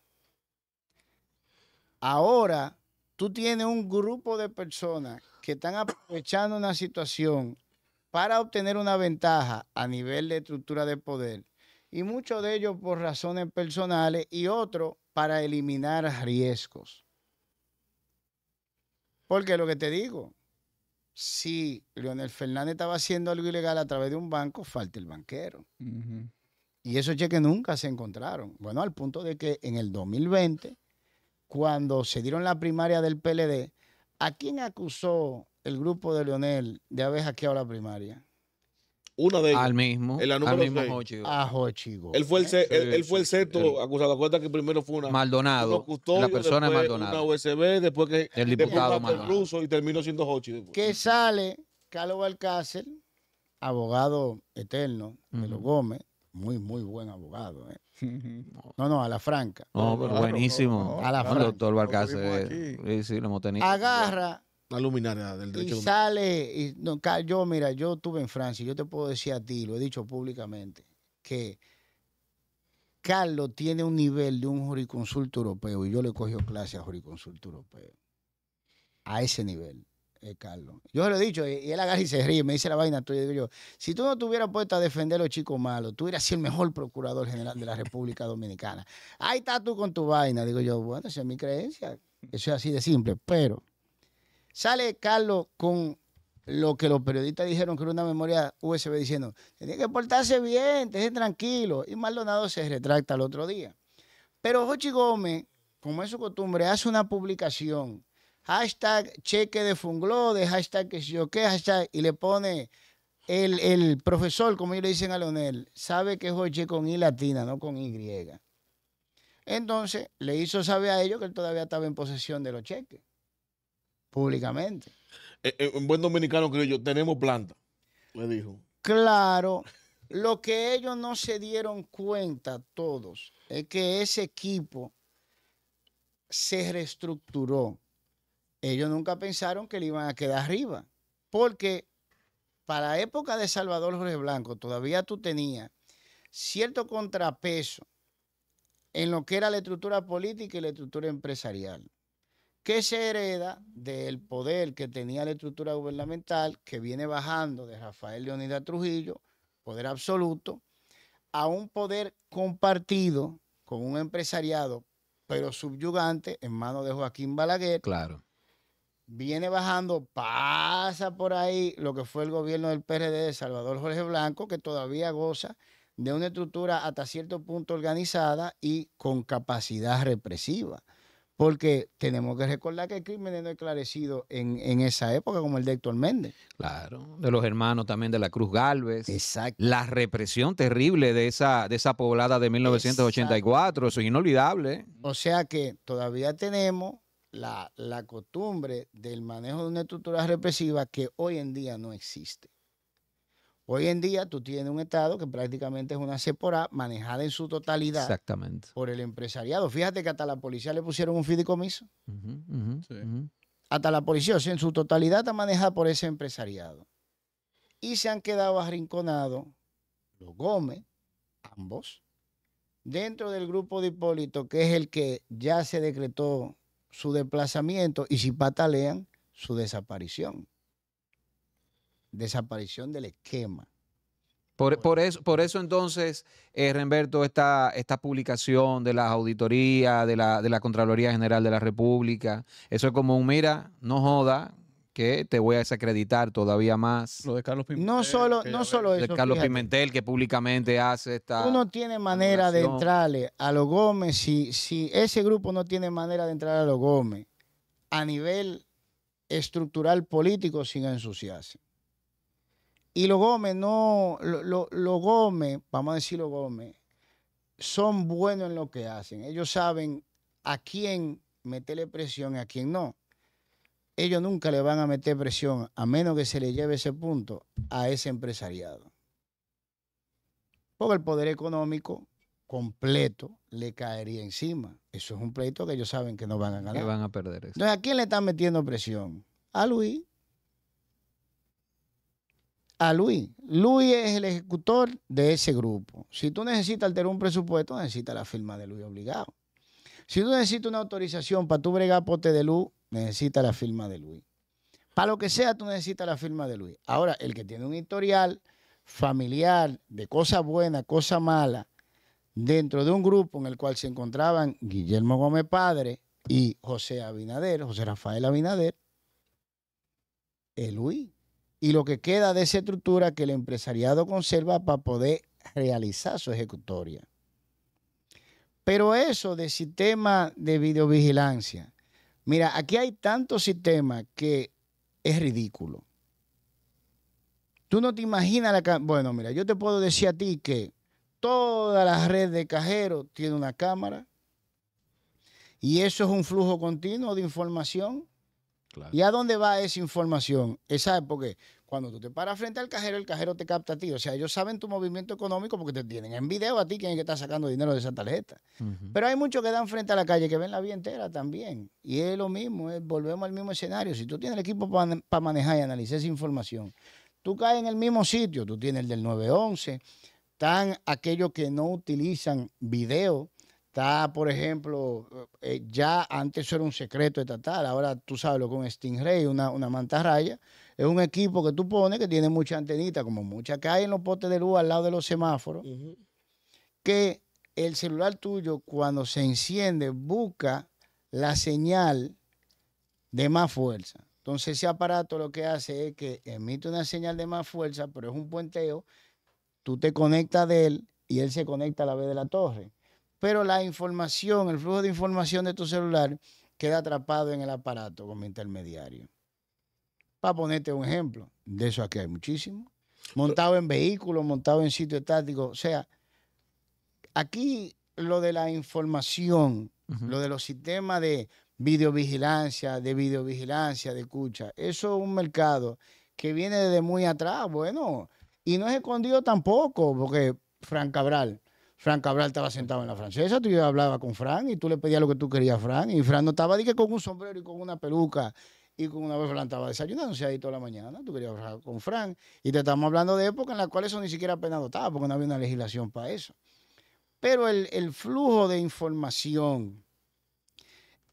Ahora, tú tienes un grupo de personas que están aprovechando una situación para obtener una ventaja a nivel de estructura de poder y muchos de ellos por razones personales y otros para eliminar riesgos. Porque lo que te digo, si Leonel Fernández estaba haciendo algo ilegal a través de un banco, falta el banquero. Y esos cheques nunca se encontraron. Bueno, al punto de que en el 2020, cuando se dieron la primaria del PLD, ¿a quién acusó el grupo de Leonel de haber hackeado la primaria? Una de ellas. Al mismo. En la al mismo Hochigo. Ah, Hochigo. Él fue el, se, él, fue el sexto el, acusado. Acuérdate que primero fue una. Maldonado. la persona de Maldonado. Una USB, después que. El diputado Maldonado. Ruso y terminó siendo Hochigo. Que sale Carlos Valcácer, abogado eterno de los Gómez. Muy, muy buen abogado. ¿eh? No, no, a la franca. No, pero buenísimo. a la franca. Doctor Valcácer. Sí, sí, lo hemos tenido. Agarra la luminaria del derecho. Y sale, y, no, yo, mira, yo estuve en Francia, yo te puedo decir a ti, lo he dicho públicamente, que Carlos tiene un nivel de un juriconsulto europeo, y yo le cogió clase a juriconsulto europeo. A ese nivel, eh, Carlos. Yo le lo he dicho, y él agarra y se ríe, me dice la vaina tuya. Digo yo, si tú no tuvieras puesto a defender a los chicos malos, tú hubieras sido el mejor procurador general de la República Dominicana. Ahí estás tú con tu vaina. Digo yo, bueno, esa es mi creencia. Eso es así de simple, pero Sale Carlos con lo que los periodistas dijeron que era una memoria USB diciendo, tenía que portarse bien, esté tranquilo. Y Maldonado se retracta al otro día. Pero Jochi Gómez, como es su costumbre, hace una publicación. Hashtag cheque de de hashtag que yo qué, hashtag, y le pone el, el, profesor, como ellos le dicen a Leonel, sabe que es Jochi con I latina, no con Y. Entonces le hizo saber a ellos que él todavía estaba en posesión de los cheques públicamente. En eh, eh, buen dominicano creo yo, tenemos planta, le dijo. Claro, lo que ellos no se dieron cuenta todos es que ese equipo se reestructuró. Ellos nunca pensaron que le iban a quedar arriba, porque para la época de Salvador Jorge Blanco todavía tú tenías cierto contrapeso en lo que era la estructura política y la estructura empresarial que se hereda del poder que tenía la estructura gubernamental, que viene bajando de Rafael Leonidas Trujillo, poder absoluto, a un poder compartido con un empresariado, pero subyugante, en manos de Joaquín Balaguer. Claro. Viene bajando, pasa por ahí lo que fue el gobierno del PRD de Salvador Jorge Blanco, que todavía goza de una estructura hasta cierto punto organizada y con capacidad represiva. Porque tenemos que recordar que el crimen no esclarecido en, en, esa época, como el de Héctor Méndez. Claro, de los hermanos también de la Cruz Galvez. La represión terrible de esa, de esa poblada de 1984, eso es inolvidable. O sea que todavía tenemos la costumbre del manejo de una estructura represiva que hoy en día no existe. Hoy en día tú tienes un Estado que prácticamente es una CEPORA manejada en su totalidad por el empresariado. Fíjate que hasta la policía le pusieron un fideicomiso. Hasta la policía, o sea, en su totalidad está manejada por ese empresariado. Y se han quedado arrinconados los Gómez, ambos, dentro del grupo de Hipólito, que es el que ya se decretó su desplazamiento y si patalean, su desaparición desaparición del esquema. Por, eso, entonces, eh, Renberto, esta, publicación de las auditorías, de la, Contraloría General de la República, eso es como un mira, no joda, que te voy a desacreditar todavía más. Lo de Carlos Pimentel. No solo, no solo eso. De Carlos Pimentel, que públicamente hace esta. Uno tiene manera de entrarle a los Gómez, si, si ese grupo no tiene manera de entrar a los Gómez a nivel estructural político sin ensuciarse. Y los Gómez no, los Gómez, vamos a decir los Gómez, son buenos en lo que hacen. Ellos saben a quién meterle presión y a quién no. Ellos nunca le van a meter presión, a menos que se le lleve ese punto, a ese empresariado. Porque el poder económico completo le caería encima. Eso es un pleito que ellos saben que no van a ganar. Que van a perder. Eso. Entonces, ¿a quién le están metiendo presión? A Luis a Luis. Luis es el ejecutor de ese grupo. Si tú necesitas alterar un presupuesto, necesitas la firma de Luis obligado. Si tú necesitas una autorización para tu bregapote de luz, necesitas la firma de Luis. Para lo que sea, tú necesitas la firma de Luis. Ahora, el que tiene un historial familiar de cosas buenas, cosas malas, dentro de un grupo en el cual se encontraban Guillermo Gómez Padre y José Abinader, José Rafael Abinader, es Luis y lo que queda de esa estructura que el empresariado conserva para poder realizar su ejecutoria. Pero eso de sistema de videovigilancia, mira, aquí hay tantos sistemas que es ridículo. Tú no te imaginas la... Bueno, mira, yo te puedo decir a ti que toda la red de cajeros tiene una cámara y eso es un flujo continuo de información ¿Y a dónde va esa información? Esa, porque cuando tú te paras frente al cajero, el cajero te capta a ti. O sea, ellos saben tu movimiento económico porque te tienen en video a ti quién que está sacando dinero de esa tarjeta. Pero hay muchos que dan frente a la calle que ven la vida entera también. Y es lo mismo, volvemos al mismo escenario. Si tú tienes el equipo para manejar y analizar esa información, tú caes en el mismo sitio. Tú tienes el del 911, están aquellos que no utilizan video Está, por ejemplo, eh, ya antes eso era un secreto estatal, ahora tú sabes lo que un Stingray, una, una mantarraya, es un equipo que tú pones que tiene mucha antenita, como mucha que hay en los potes de luz al lado de los semáforos, que el celular tuyo cuando se enciende busca la señal de más fuerza. Entonces ese aparato lo que hace es que emite una señal de más fuerza, pero es un puenteo, tú te conectas de él y él se conecta a la vez de la torre pero la información, el flujo de información de tu celular queda atrapado en el aparato como intermediario. Para ponerte un ejemplo, de eso aquí hay muchísimo. Montado en vehículos, montado en sitio estático. O sea, aquí lo de la información, lo de los sistemas de videovigilancia, de videovigilancia, de escucha, eso es un mercado que viene desde muy atrás, bueno, y no es escondido tampoco, porque Fran Cabral, Fran Cabral estaba sentado en la francesa, tú hablaba con Fran y tú le pedías lo que tú querías a Fran. Y Fran no estaba que con un sombrero y con una peluca y con una vez Fran estaba desayunándose ahí toda la mañana. Tú querías hablar con Fran. Y te estamos hablando de época en la cual eso ni siquiera apenas estaba porque no había una legislación para eso. Pero el, el flujo de información,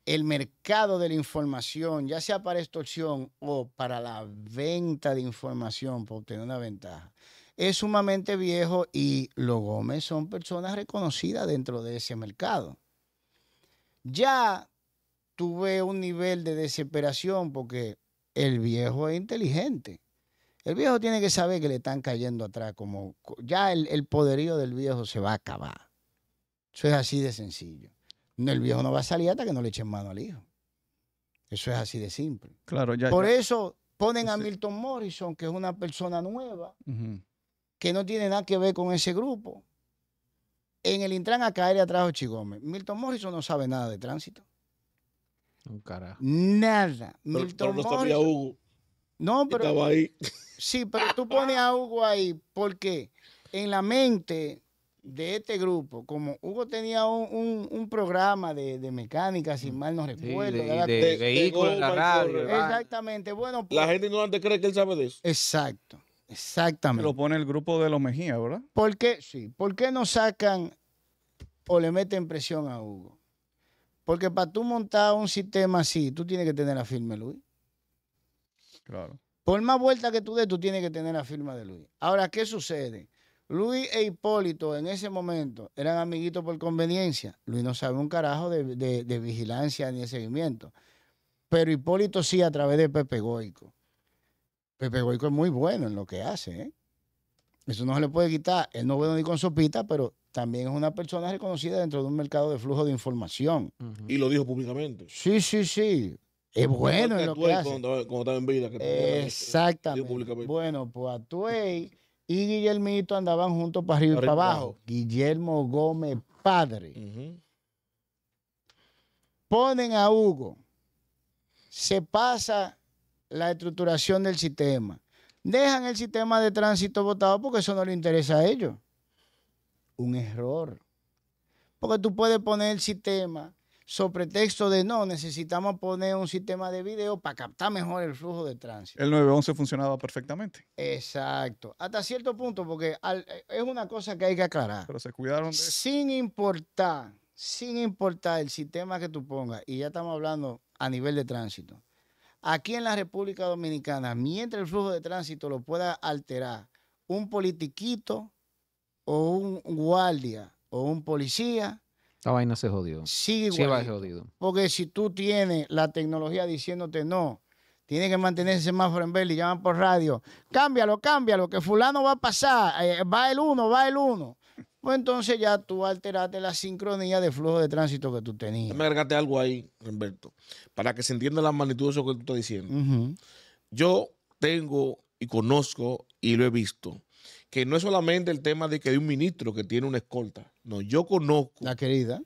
el mercado de la información, ya sea para extorsión o para la venta de información, para obtener una ventaja, es sumamente viejo y los Gómez son personas reconocidas dentro de ese mercado. Ya tuve un nivel de desesperación porque el viejo es inteligente. El viejo tiene que saber que le están cayendo atrás, como ya el, poderío del viejo se va a acabar. Eso es así de sencillo. El viejo no va a salir hasta que no le echen mano al hijo. Eso es así de simple. Claro, ya, Por eso ponen a Milton Morrison, que es una persona nueva, que no tiene nada que ver con ese grupo. En el Intran a caer atrás Ochi Gómez. Milton Morrison no sabe nada de tránsito. Un carajo. Nada. Milton no No, pero. Estaba ahí. Sí, pero tú pones a Hugo ahí porque en la mente de este grupo, como Hugo tenía un, programa de, mecánica, sin mm. mal no recuerdo. de, la radio. Exactamente. Bueno, pues la gente no antes cree que él sabe de eso. Exacto. Exactamente. Lo pone el grupo de los Mejía, ¿verdad? ¿Por qué? Sí. ¿Por qué no sacan o le meten presión a Hugo? Porque para tú montar un sistema así, tú tienes que tener la firma, de Luis. Claro. Por más vuelta que tú des, tú tienes que tener la firma de Luis. Ahora, ¿qué sucede? Luis e Hipólito en ese momento eran amiguitos por conveniencia. Luis no sabe un carajo de, de vigilancia ni de seguimiento. Pero Hipólito sí a través de Pepe Goico. Pepe Goico es muy bueno en lo que hace. ¿eh? Eso no se le puede quitar. Él no es bueno ni con sopita, pero también es una persona reconocida dentro de un mercado de flujo de información. Y lo dijo públicamente. Sí, sí, sí. Es bueno en lo que hace. Exactamente. Bueno, pues Atuey y Guillermito andaban juntos para arriba y para abajo. Guillermo Gómez, padre. Ponen a Hugo. Se pasa la estructuración del sistema. Dejan el sistema de tránsito votado porque eso no le interesa a ellos. Un error. Porque tú puedes poner el sistema sobre pretexto de no, necesitamos poner un sistema de video para captar mejor el flujo de tránsito. El 911 funcionaba perfectamente. Exacto. Hasta cierto punto, porque eh, es una cosa que hay que aclarar. Pero se cuidaron de Sin importar, sin importar el sistema que tú pongas, y ya estamos hablando a nivel de tránsito, aquí en la República Dominicana, mientras el flujo de tránsito lo pueda alterar un politiquito o un guardia o un policía, la vaina se jodió. Sigue jodido. Porque si tú tienes la tecnología diciéndote no, tienes que mantener ese semáforo en verde y llaman por radio, cámbialo, cámbialo, que fulano va a pasar, eh, va el uno, va el uno pues entonces ya tú alteraste la sincronía de flujo de tránsito que tú tenías. Déjame algo ahí, Humberto, para que se entienda la magnitud de eso que tú estás diciendo. Yo tengo y conozco y lo he visto, que no es solamente el tema de que hay un ministro que tiene una escolta. No, yo conozco. La querida.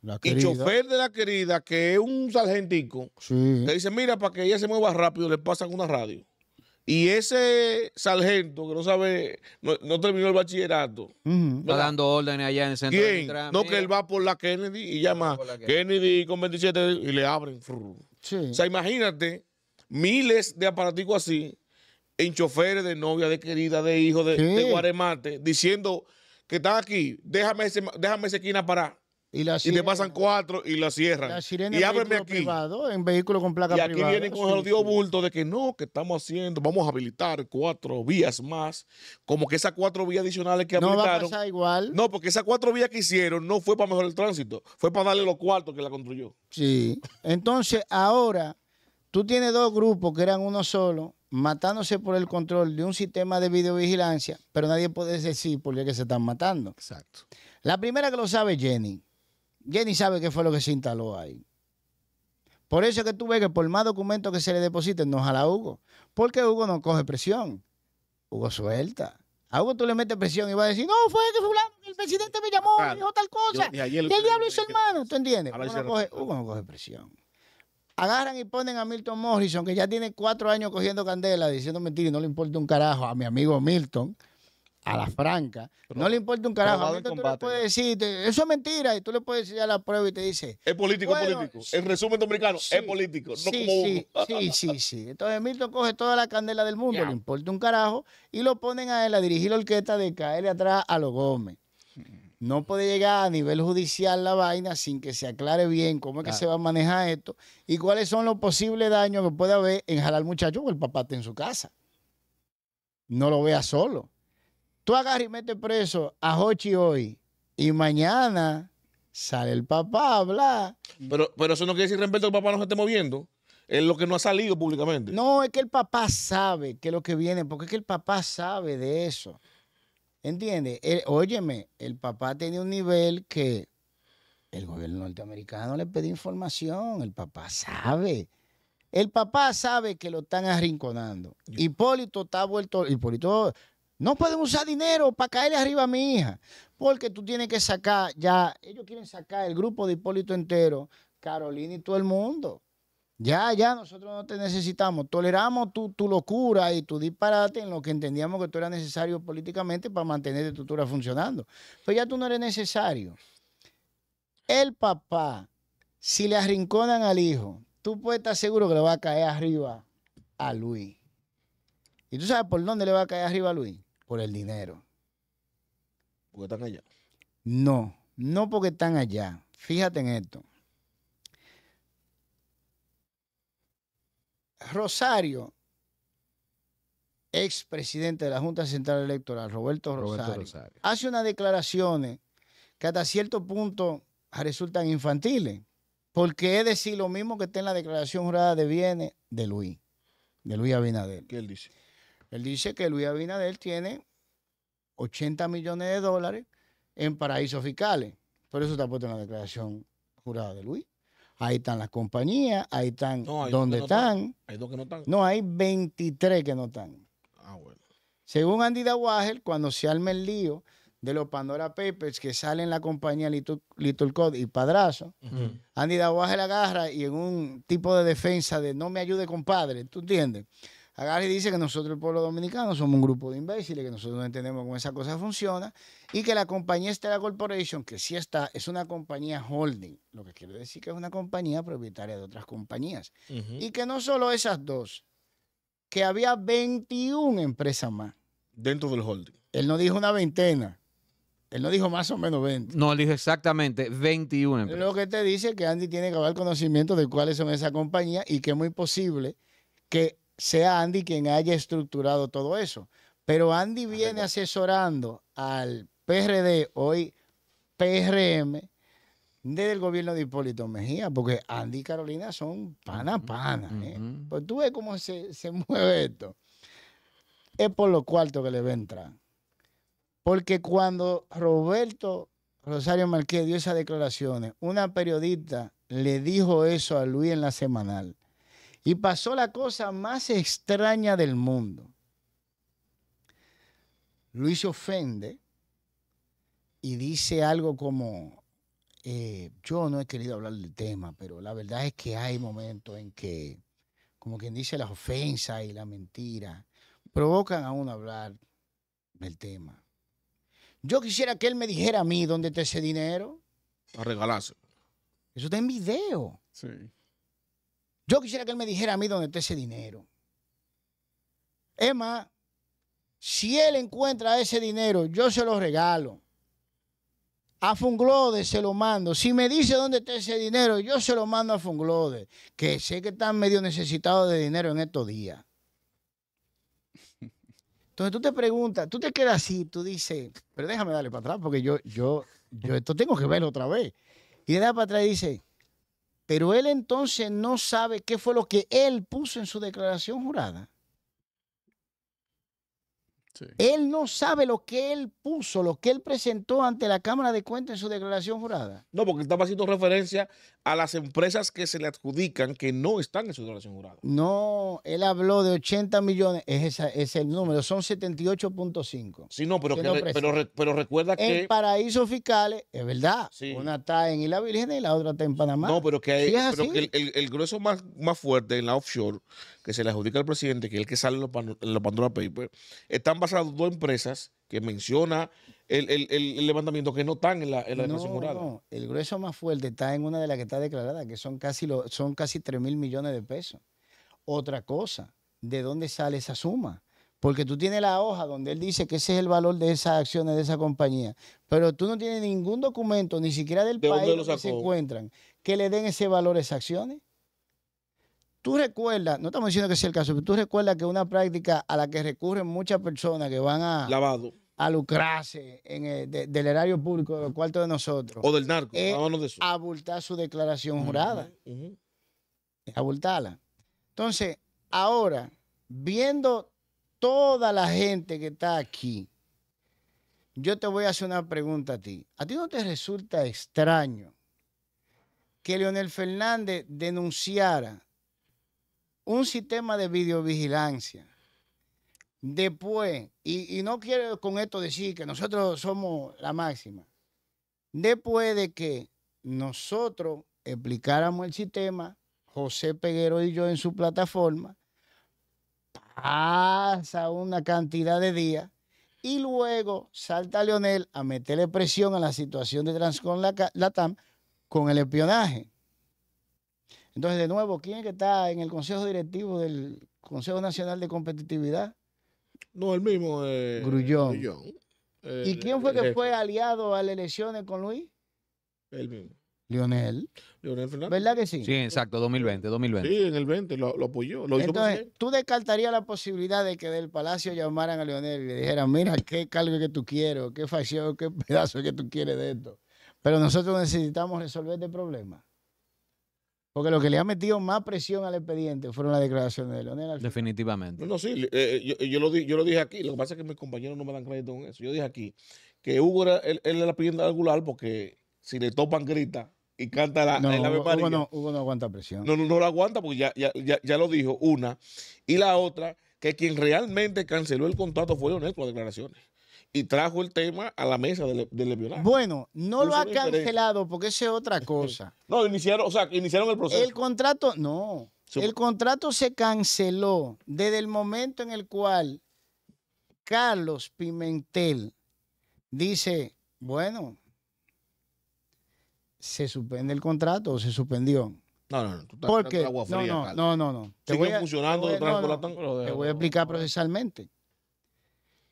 La querida. Y chofer de la querida, que es un sargentico, te dice, mira, para que ella se mueva rápido, le pasan una radio. Y ese sargento que no sabe, no, terminó el bachillerato. Va dando órdenes allá en el centro no, que él va por la Kennedy y llama Kennedy con 27 y le abren. O sea, imagínate miles de aparaticos así en choferes de novia, de querida, de hijo, de, guaremate, diciendo que están aquí, déjame, ese, déjame esa esquina parar. Y, le pasan cuatro y la cierran. y en aquí. en vehículo con placa y aquí vienen con el odio bulto de que no, que estamos haciendo, vamos a habilitar cuatro vías más, como que esas cuatro vías adicionales que habilitaron. No va a pasar igual. No, porque esas cuatro vías que hicieron no fue para mejorar el tránsito, fue para darle los cuartos que la construyó. Sí. Entonces, ahora tú tienes dos grupos que eran uno solo, matándose por el control de un sistema de videovigilancia, pero nadie puede decir por qué que se están matando. Exacto. La primera que lo sabe Jenny Jenny sabe qué fue lo que se instaló ahí. Por eso es que tú ves que por más documentos que se le depositen, no jala a Hugo. Porque Hugo no coge presión. Hugo suelta. A Hugo tú le metes presión y va a decir, no, fue que fulano, el presidente me llamó, dijo tal cosa. y el, diablo hizo hermano. ¿Tú entiendes? Hugo no, coge, Hugo no coge presión. Agarran y ponen a Milton Morrison, que ya tiene cuatro años cogiendo candela, diciendo mentiras y no le importa un carajo a mi amigo Milton a la franca. no le importa un carajo. tú le puedes decir, eso es mentira. Y tú le puedes decir a la prueba y te dice. Es político, es político. en resumen dominicano, es político. No sí, como sí, sí, sí, Entonces Milton coge toda la candela del mundo, le importa un carajo, y lo ponen a él a dirigir la orquesta de caerle atrás a los Gómez. No puede llegar a nivel judicial la vaina sin que se aclare bien cómo es que se va a manejar esto y cuáles son los posibles daños que puede haber en jalar muchacho o el papá está en su casa. No lo vea solo tú agarras y metes preso a Hochi hoy y mañana sale el papá a hablar. Pero, pero eso no quiere decir, que el papá no se esté moviendo. Es lo que no ha salido públicamente. No, es que el papá sabe que es lo que viene, porque es que el papá sabe de eso. ¿Entiendes? óyeme, el papá tiene un nivel que el gobierno norteamericano le pide información. El papá sabe. El papá sabe que lo están arrinconando. Hipólito está vuelto. Hipólito no pueden usar dinero para caerle arriba a mi hija, porque tú tienes que sacar ya, ellos quieren sacar el grupo de Hipólito entero, Carolina y todo el mundo. Ya, ya, nosotros no te necesitamos. Toleramos tu, tu locura y tu disparate en lo que entendíamos que tú eras necesario políticamente para mantener tu estructura funcionando. Pero ya tú no eres necesario. El papá, si le arrinconan al hijo, tú puedes estar seguro que le va a caer arriba a Luis. ¿Y tú sabes por dónde le va a caer arriba a Luis? por el dinero. Porque están allá. No, no porque están allá. Fíjate en esto. Rosario, ex presidente de la Junta Central Electoral, Roberto Rosario, hace unas declaraciones que hasta cierto punto resultan infantiles, porque es decir lo mismo que está en la declaración jurada de bienes de Luis, de Luis Abinader. ¿Qué él dice? Él dice que Luis Abinader tiene 80 millones de dólares en paraísos fiscales. Por eso está puesto en la declaración jurada de Luis. Ahí están las compañías, ahí están donde están. Hay dos que no están. No, hay 23 que no están. Ah, bueno. Según Andy Dawagel, cuando se arma el lío de los Pandora Papers que salen la compañía Little, Code y Padrazo, Andy agarra y en un tipo de defensa de no me ayude, compadre, ¿tú entiendes? Agarri dice que nosotros, el pueblo dominicano, somos un grupo de imbéciles, que nosotros no entendemos cómo esa cosa funciona, y que la compañía Stella Corporation, que sí está, es una compañía holding, lo que quiere decir que es una compañía propietaria de otras compañías. Y que no solo esas dos, que había 21 empresas más. Dentro del holding. Él no dijo una veintena. Él no dijo más o menos 20. No, él dijo exactamente 21 empresas. Lo que te dice que Andy tiene que haber conocimiento de cuáles son esas compañías y que es muy posible que sea Andy quien haya estructurado todo eso. Pero Andy ah, viene asesorando al PRD, hoy PRM, desde el gobierno de Hipólito Mejía, porque Andy y Carolina son pana pana. ¿eh? Pues tú ves cómo se, se [laughs] mueve esto. Es por lo cuarto que le va a entrar. Porque cuando Roberto Rosario Marqués dio esas declaraciones, una periodista le dijo eso a Luis en la semanal. Y pasó la cosa más extraña del mundo. Luis se ofende y dice algo como, eh, yo no he querido hablar del tema, pero la verdad es que hay momentos en que, como quien dice, las ofensas y la mentira provocan a uno hablar del tema. Yo quisiera que él me dijera a mí dónde está ese dinero. A regalárselo. Eso está en video. Sí. Yo quisiera que él me dijera a mí dónde está ese dinero. Emma, si él encuentra ese dinero, yo se lo regalo. A Funglode se lo mando. Si me dice dónde está ese dinero, yo se lo mando a Funglode, que sé que está medio necesitado de dinero en estos días. Entonces tú te preguntas, tú te quedas así, tú dices, pero déjame darle para atrás porque yo, yo, yo esto tengo que verlo otra vez. Y le da para atrás y dice, pero él entonces no sabe qué fue lo que él puso en su declaración jurada. Él no sabe lo que él puso, lo que él presentó ante la Cámara de Cuentas en su declaración jurada. No, porque estaba haciendo referencia a las empresas que se le adjudican que no están en su declaración jurada. No, él habló de 80 millones, es, el número, son 78.5. Sí, no, pero, pero, recuerda que... En paraísos fiscales, es verdad, una está en Isla Virgen y la otra está en Panamá. No, pero que, hay, el, grueso más, más fuerte en la offshore, que se le adjudica al presidente, que es el que sale en los Pandora Papers, están basados dos empresas que menciona el, levantamiento que no están en la, en la el grueso más fuerte está en una de las que está declarada, que son casi, lo, son casi 3 mil millones de pesos. Otra cosa, ¿de dónde sale esa suma? Porque tú tienes la hoja donde él dice que ese es el valor de esas acciones de esa compañía, pero tú no tienes ningún documento, ni siquiera del país se encuentran, que le den ese valor a esas acciones. Tú recuerdas, no estamos diciendo que sea el caso, pero tú recuerdas que una práctica a la que recurren muchas personas que van a. lucrarse del erario público, del cuarto de nosotros. O del narco, es de eso. Abultar su declaración jurada. abultarla. Entonces, ahora, viendo toda la gente que está aquí, yo te voy a hacer una pregunta a ti. ¿A ti no te resulta extraño que Leonel Fernández denunciara un sistema de videovigilancia. Después, y, no quiero con esto decir que nosotros somos la máxima, después de que nosotros explicáramos el sistema, José Peguero y yo en su plataforma, pasa una cantidad de días y luego salta Leonel a meterle presión a la situación de Transcon Latam con el espionaje. Entonces, de nuevo, ¿quién es que está en el Consejo Directivo del Consejo Nacional de Competitividad? No, el mismo. Eh, Grullón. ¿Y quién fue que fue aliado a las elecciones con Luis? El mismo. Lionel. Lionel Fernández. ¿Verdad que sí? Sí, exacto, 2020, 2020. Sí, en el 20 lo, apoyó. Entonces, ¿tú descartarías la posibilidad de que del Palacio llamaran a Lionel y le dijeran, mira, qué cargo que tú quieres, qué facción, qué pedazo que tú quieres de esto? Pero nosotros necesitamos resolver este problema. Porque lo que le ha metido más presión al expediente fueron las declaraciones de Leonel. Definitivamente. No, sí, eh, eh, yo, lo yo, lo dije aquí, lo que pasa es que mis compañeros no me dan crédito con eso. Yo dije aquí que Hugo era, él, él la pidiendo angular porque si le topan grita y canta la, no, la Hugo, no, Hugo no aguanta presión. No, no, no la aguanta porque ya, ya, ya, ya, lo dijo una. Y la otra, que quien realmente canceló el contrato fue Leonel con las declaraciones y trajo el tema a la mesa del, del Bueno, no, lo ha cancelado porque esa es otra [laughs] cosa. no, iniciaron, o sea, iniciaron el proceso. El contrato, no. el contrato se canceló desde el momento en el cual Carlos Pimentel dice, bueno, se suspende el contrato o se suspendió. No, no, no. Tú estás Porque, agua fría, no, no, no, no, voy a, funcionando, te voy a explicar procesalmente.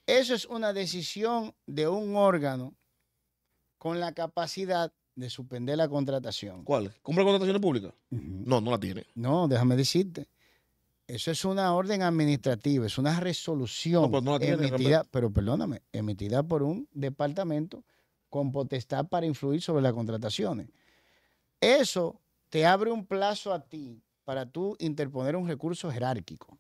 Eso es una decisión de un órgano con la capacidad de suspender la contratación. ¿Cuál? ¿Cumple contrataciones públicas? No, no la tiene. No, déjame decirte. Eso es una orden administrativa, es una resolución emitida, pero perdóname, emitida por un departamento con potestad para influir sobre las contrataciones. Eso te abre un plazo a ti para tú interponer un recurso jerárquico.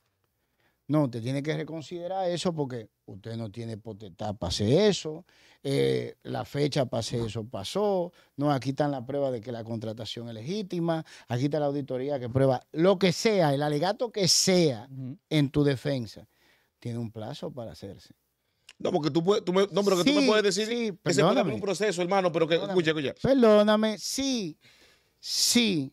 No, te tiene que reconsiderar eso porque usted no tiene potestad para hacer eso, eh, la fecha para hacer eso pasó, no, aquí están la prueba de que la contratación es legítima, aquí está la auditoría que prueba lo que sea, el alegato que sea en tu defensa, tiene un plazo para hacerse. No, porque tú, me, no, tú puedes decir sí, un proceso, hermano, pero que perdóname, escucha, escucha. Perdóname, sí, sí,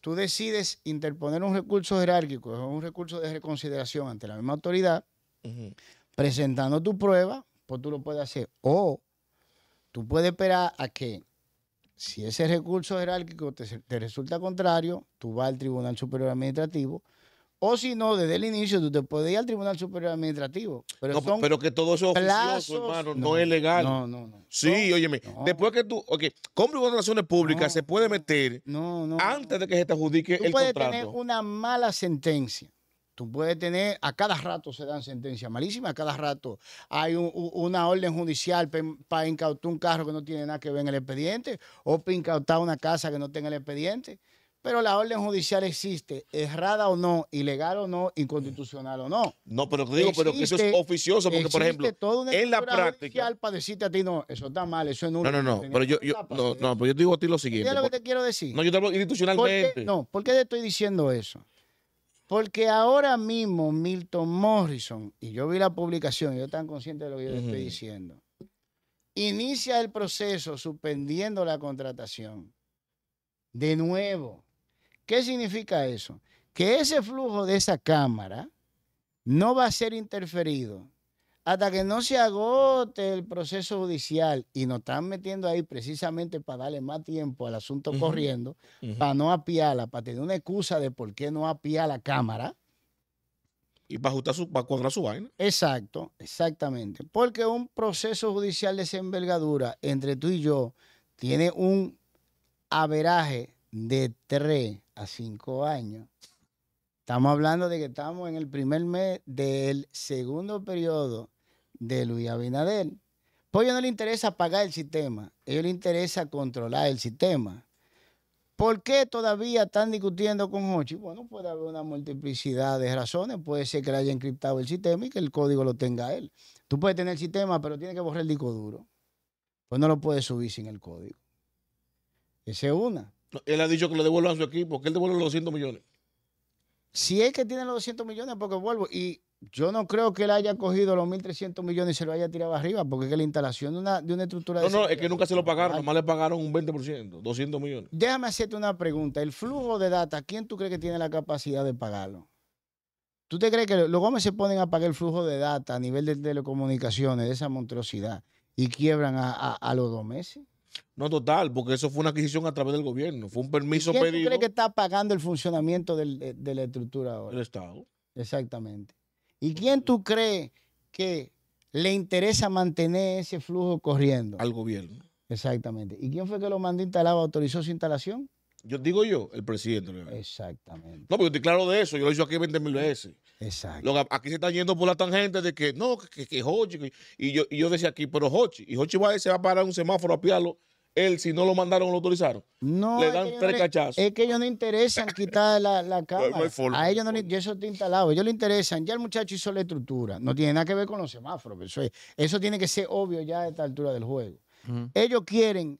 tú decides interponer un recurso jerárquico, o un recurso de reconsideración ante la misma autoridad, presentando tu prueba, pues tú lo puedes hacer. O tú puedes esperar a que, si ese recurso jerárquico te, resulta contrario, tú vas al Tribunal Superior Administrativo. O si no, desde el inicio tú te puedes ir al Tribunal Superior Administrativo. Pero, pero que todo eso es hermano, no, es legal. No, no, no. Sí, óyeme, después que tú, ok, compra de públicas se puede meter antes de que se te adjudique el contrato. puede tener una mala sentencia Tú puedes tener, a cada rato se dan sentencias malísimas, a cada rato hay una orden judicial para incautar un carro que no tiene nada que ver en el expediente o para incautar una casa que no tenga el expediente. Pero la orden judicial existe, errada o no, ilegal o no, inconstitucional o no. No, pero te digo, pero eso es oficioso, porque por ejemplo, en la práctica. para decirte a ti, no, eso está mal, eso es nulo. No, no, no, pero yo, yo no, digo a ti lo siguiente. lo que te quiero decir? No, yo te hablo institucionalmente. ¿Por No, ¿por qué te estoy diciendo eso? Porque ahora mismo Milton Morrison, y yo vi la publicación, yo tan consciente de lo que yo estoy diciendo, inicia el proceso suspendiendo la contratación. De nuevo, ¿qué significa eso? Que ese flujo de esa cámara no va a ser interferido hasta que no se agote el proceso judicial y nos están metiendo ahí precisamente para darle más tiempo al asunto corriendo, para no apiarla, para tener una excusa de por qué no apiar la Cámara. Y para ajustar su, para cuadrar su vaina. Exacto, exactamente. Porque un proceso judicial de esa envergadura entre tú y yo tiene un averaje de tres a cinco años. Estamos hablando de que estamos en el primer mes del segundo periodo de Luis Abinader. él pues no le interesa pagar el sistema, a ellos le interesa controlar el sistema. ¿Por qué todavía están discutiendo con Hochi? Bueno, puede haber una multiplicidad de razones. Puede ser que le haya encriptado el sistema y que el código lo tenga él. Tú puedes tener el sistema, pero tienes que borrar el disco duro. Pues no lo puedes subir sin el código. Esa es una. Él ha dicho que lo devuelva a su equipo, que él devuelve los 200 millones. Si es que tiene los 200 millones, porque vuelvo. Y yo no creo que él haya cogido los 1.300 millones y se lo haya tirado arriba, porque es que la instalación de una, estructura... No, de no, es que nunca se lo pagaron, nomás le pagaron un 20%, 200 millones. Déjame hacerte una pregunta. El flujo de data, ¿quién tú crees que tiene la capacidad de pagarlo? ¿Tú te crees que los Gómez se ponen a pagar el flujo de data a nivel de telecomunicaciones, de esa monstruosidad, y quiebran a, a los dos meses? No, total, porque eso fue una adquisición a través del gobierno, fue un permiso pedido. ¿Y ¿Quién cree que está pagando el funcionamiento eh, de, la estructura ahora? El Estado. Exactamente. ¿Y quién tú crees que le interesa mantener ese flujo corriendo? Al gobierno. Exactamente. ¿Y quién fue que lo mandó instalar autorizó su instalación? Yo digo yo, el presidente. Exactamente. No, pero estoy claro de eso. Yo lo hice aquí 20 mil veces. Exacto. aquí se está yendo por la tangente de que no, que, que, Hochi. Y yo, yo decía aquí, pero Hochi. Y Hochi va, se va a parar un semáforo a piarlo él, si no lo mandaron lo autorizaron, no, le dan tres cachazos. Es que ellos no interesan quitar la, la cámara. a ellos no les, eso está instalado. ellos le interesan. Ya el muchacho hizo la estructura. No tiene nada que ver con los semáforos. Eso, tiene que ser obvio ya a esta altura del juego. Ellos quieren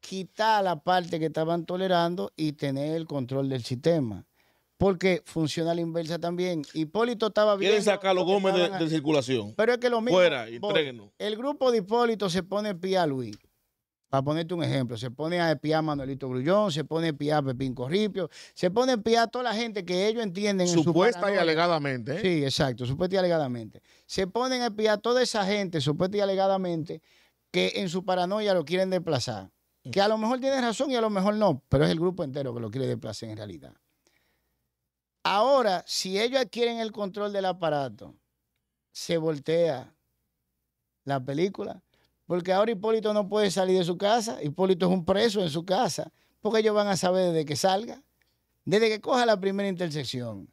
quitar la parte que estaban tolerando y tener el control del sistema. Porque funciona la inversa también. Hipólito estaba bien. Quieren sacar los gómez de, circulación. Pero es que lo mismo. Fuera, El grupo de Hipólito se pone pie a Luis. Para ponerte un ejemplo, se pone a espiar a Manuelito Grullón, se pone a espiar a Pepín Corripio, se pone a espiar a toda la gente que ellos entienden. Supuesta en su y alegadamente. ¿eh? Sí, exacto, supuesta y alegadamente. Se ponen a espiar a toda esa gente, supuesta y alegadamente, que en su paranoia lo quieren desplazar. Que a lo mejor tienen razón y a lo mejor no, pero es el grupo entero que lo quiere desplazar en realidad. Ahora, si ellos adquieren el control del aparato, se voltea la película porque ahora Hipólito no puede salir de su casa, Hipólito es un preso en su casa, porque ellos van a saber desde que salga, desde que coja la primera intersección.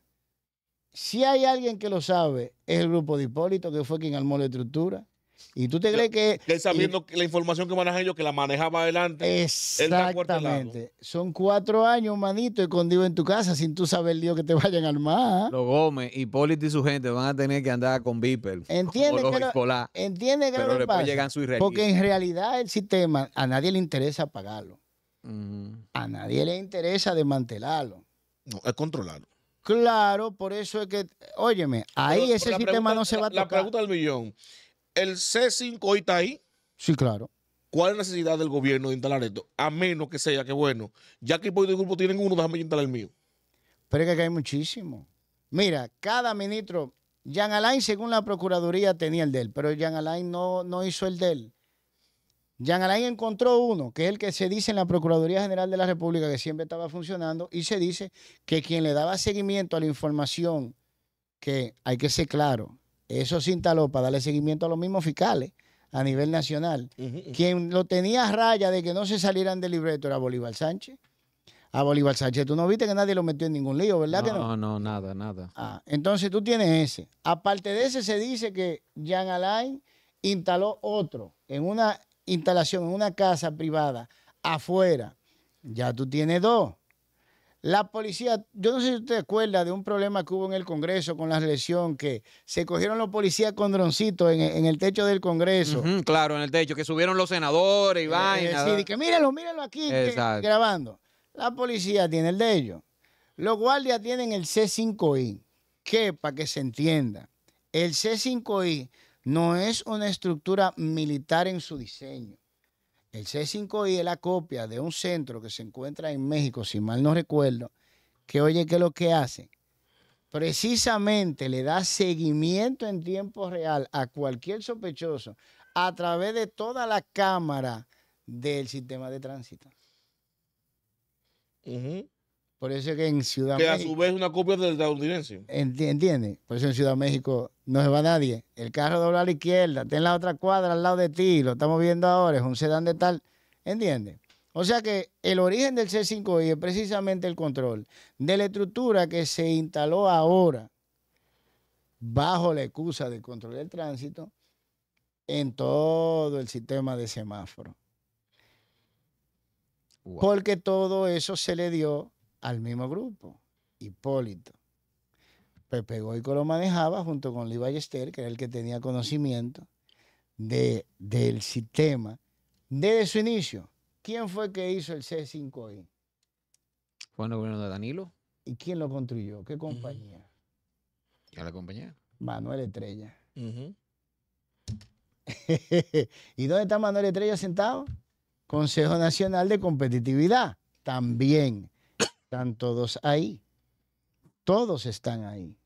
Si hay alguien que lo sabe, es el grupo de Hipólito, que fue quien armó la estructura. ¿Y tú te crees que... sabiendo la información que manejan ellos, que la manejaba adelante. Exactamente. Son cuatro años, manito, escondido en tu casa sin tú saber, Dios, que te vayan al mar. Los Gómez, Hipólito y su gente van a tener que andar con Viper. Entiende que entiende que Porque en realidad el sistema, a nadie le interesa pagarlo. A nadie le interesa desmantelarlo. No, es controlarlo. Claro, por eso es que, óyeme, ahí ese sistema no se va a tocar. La pregunta del millón el C5 hoy está ahí. Sí, claro. ¿Cuál es la necesidad del gobierno de instalar esto? A menos que sea que, bueno, ya que el grupo tiene uno, déjame instalar el mío. Pero es que hay muchísimo. Mira, cada ministro, Jean Alain, según la Procuraduría, tenía el del, pero Jean Alain no, no hizo el del. él. Jean Alain encontró uno, que es el que se dice en la Procuraduría General de la República, que siempre estaba funcionando, y se dice que quien le daba seguimiento a la información, que hay que ser claro, eso se instaló para darle seguimiento a los mismos fiscales a nivel nacional. Quien lo tenía a raya de que no se salieran del libreto era Bolívar Sánchez. A Bolívar Sánchez, tú no viste que nadie lo metió en ningún lío, ¿verdad no, que no? No, nada, nada. Ah, entonces tú tienes ese. Aparte de ese, se dice que Jean Alain instaló otro en una instalación, en una casa privada, afuera. Ya tú tienes dos. La policía, yo no sé si usted acuerda de un problema que hubo en el Congreso con la lesión, que se cogieron los policías con droncitos en, el techo del Congreso. claro, en el techo, que subieron los senadores y eh, vainas. Eh, sí, que mírenlo, mírenlo aquí grabando. La policía tiene el de ellos. Los guardias tienen el C5I, que para que se entienda, el C5I no es una estructura militar en su diseño. El C5I es la copia de un centro que se encuentra en México, si mal no recuerdo, que oye, ¿qué es lo que hace, Precisamente le da seguimiento en tiempo real a cualquier sospechoso a través de toda la cámara del sistema de tránsito. Por eso que en Ciudad México. Que a su vez es una copia del de Enti Entiende, Por eso en Ciudad México no se va nadie. El carro dobla a la izquierda, está en la otra cuadra al lado de ti, lo estamos viendo ahora, es un sedán de tal. Entiende. O sea que el origen del C5I e es precisamente el control de la estructura que se instaló ahora bajo la excusa del control del tránsito en todo el sistema de semáforo. Porque todo eso se le dio al mismo grupo, Hipólito. Pepe Goico lo manejaba junto con Lee Ballester, que era el que tenía conocimiento de, del sistema desde su inicio. ¿Quién fue que hizo el C5I? Fue el gobierno de Danilo. ¿Y quién lo construyó? ¿Qué compañía? ¿Qué la compañía? Manuel Estrella. [laughs] ¿Y dónde está Manuel Estrella sentado? Consejo Nacional de Competitividad. También están todos ahí. Todos están ahí.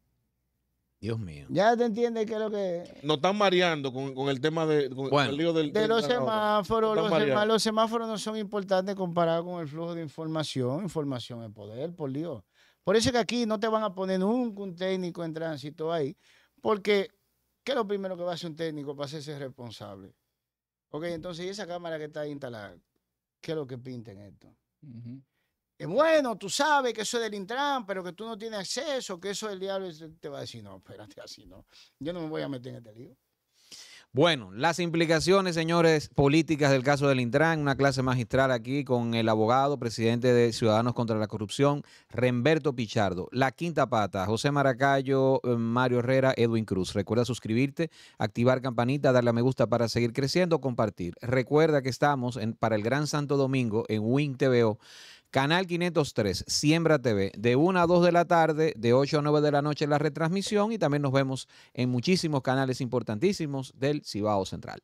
Dios mío. Ya te entiendes qué es lo que. No están mareando con, el tema de, lío del, de, de los semáforos. Los, semáforos no son importantes comparados con el flujo de información. Información es poder, por Dios. Por eso es que aquí no te van a poner nunca un técnico en tránsito ahí. Porque, ¿qué es lo primero que va a hacer un técnico para hacerse responsable? Ok, entonces, esa cámara que está ahí instalada? ¿Qué es lo que pinta esto? Eh, bueno, tú sabes que eso es del Intran, pero que tú no tienes acceso, que eso el diablo, te va a decir, no, espérate, [laughs] así no. Yo no me voy a meter en este lío. Bueno, las implicaciones, señores, políticas del caso del Intran, una clase magistral aquí con el abogado, presidente de Ciudadanos contra la Corrupción, Remberto Pichardo. La quinta pata, José Maracayo, eh, Mario Herrera, Edwin Cruz. Recuerda suscribirte, activar campanita, darle a me gusta para seguir creciendo, compartir. Recuerda que estamos en, para el Gran Santo Domingo en TVO, Canal 503, Siembra TV, de 1 a 2 de la tarde, de 8 a 9 de la noche la retransmisión y también nos vemos en muchísimos canales importantísimos del Cibao Central.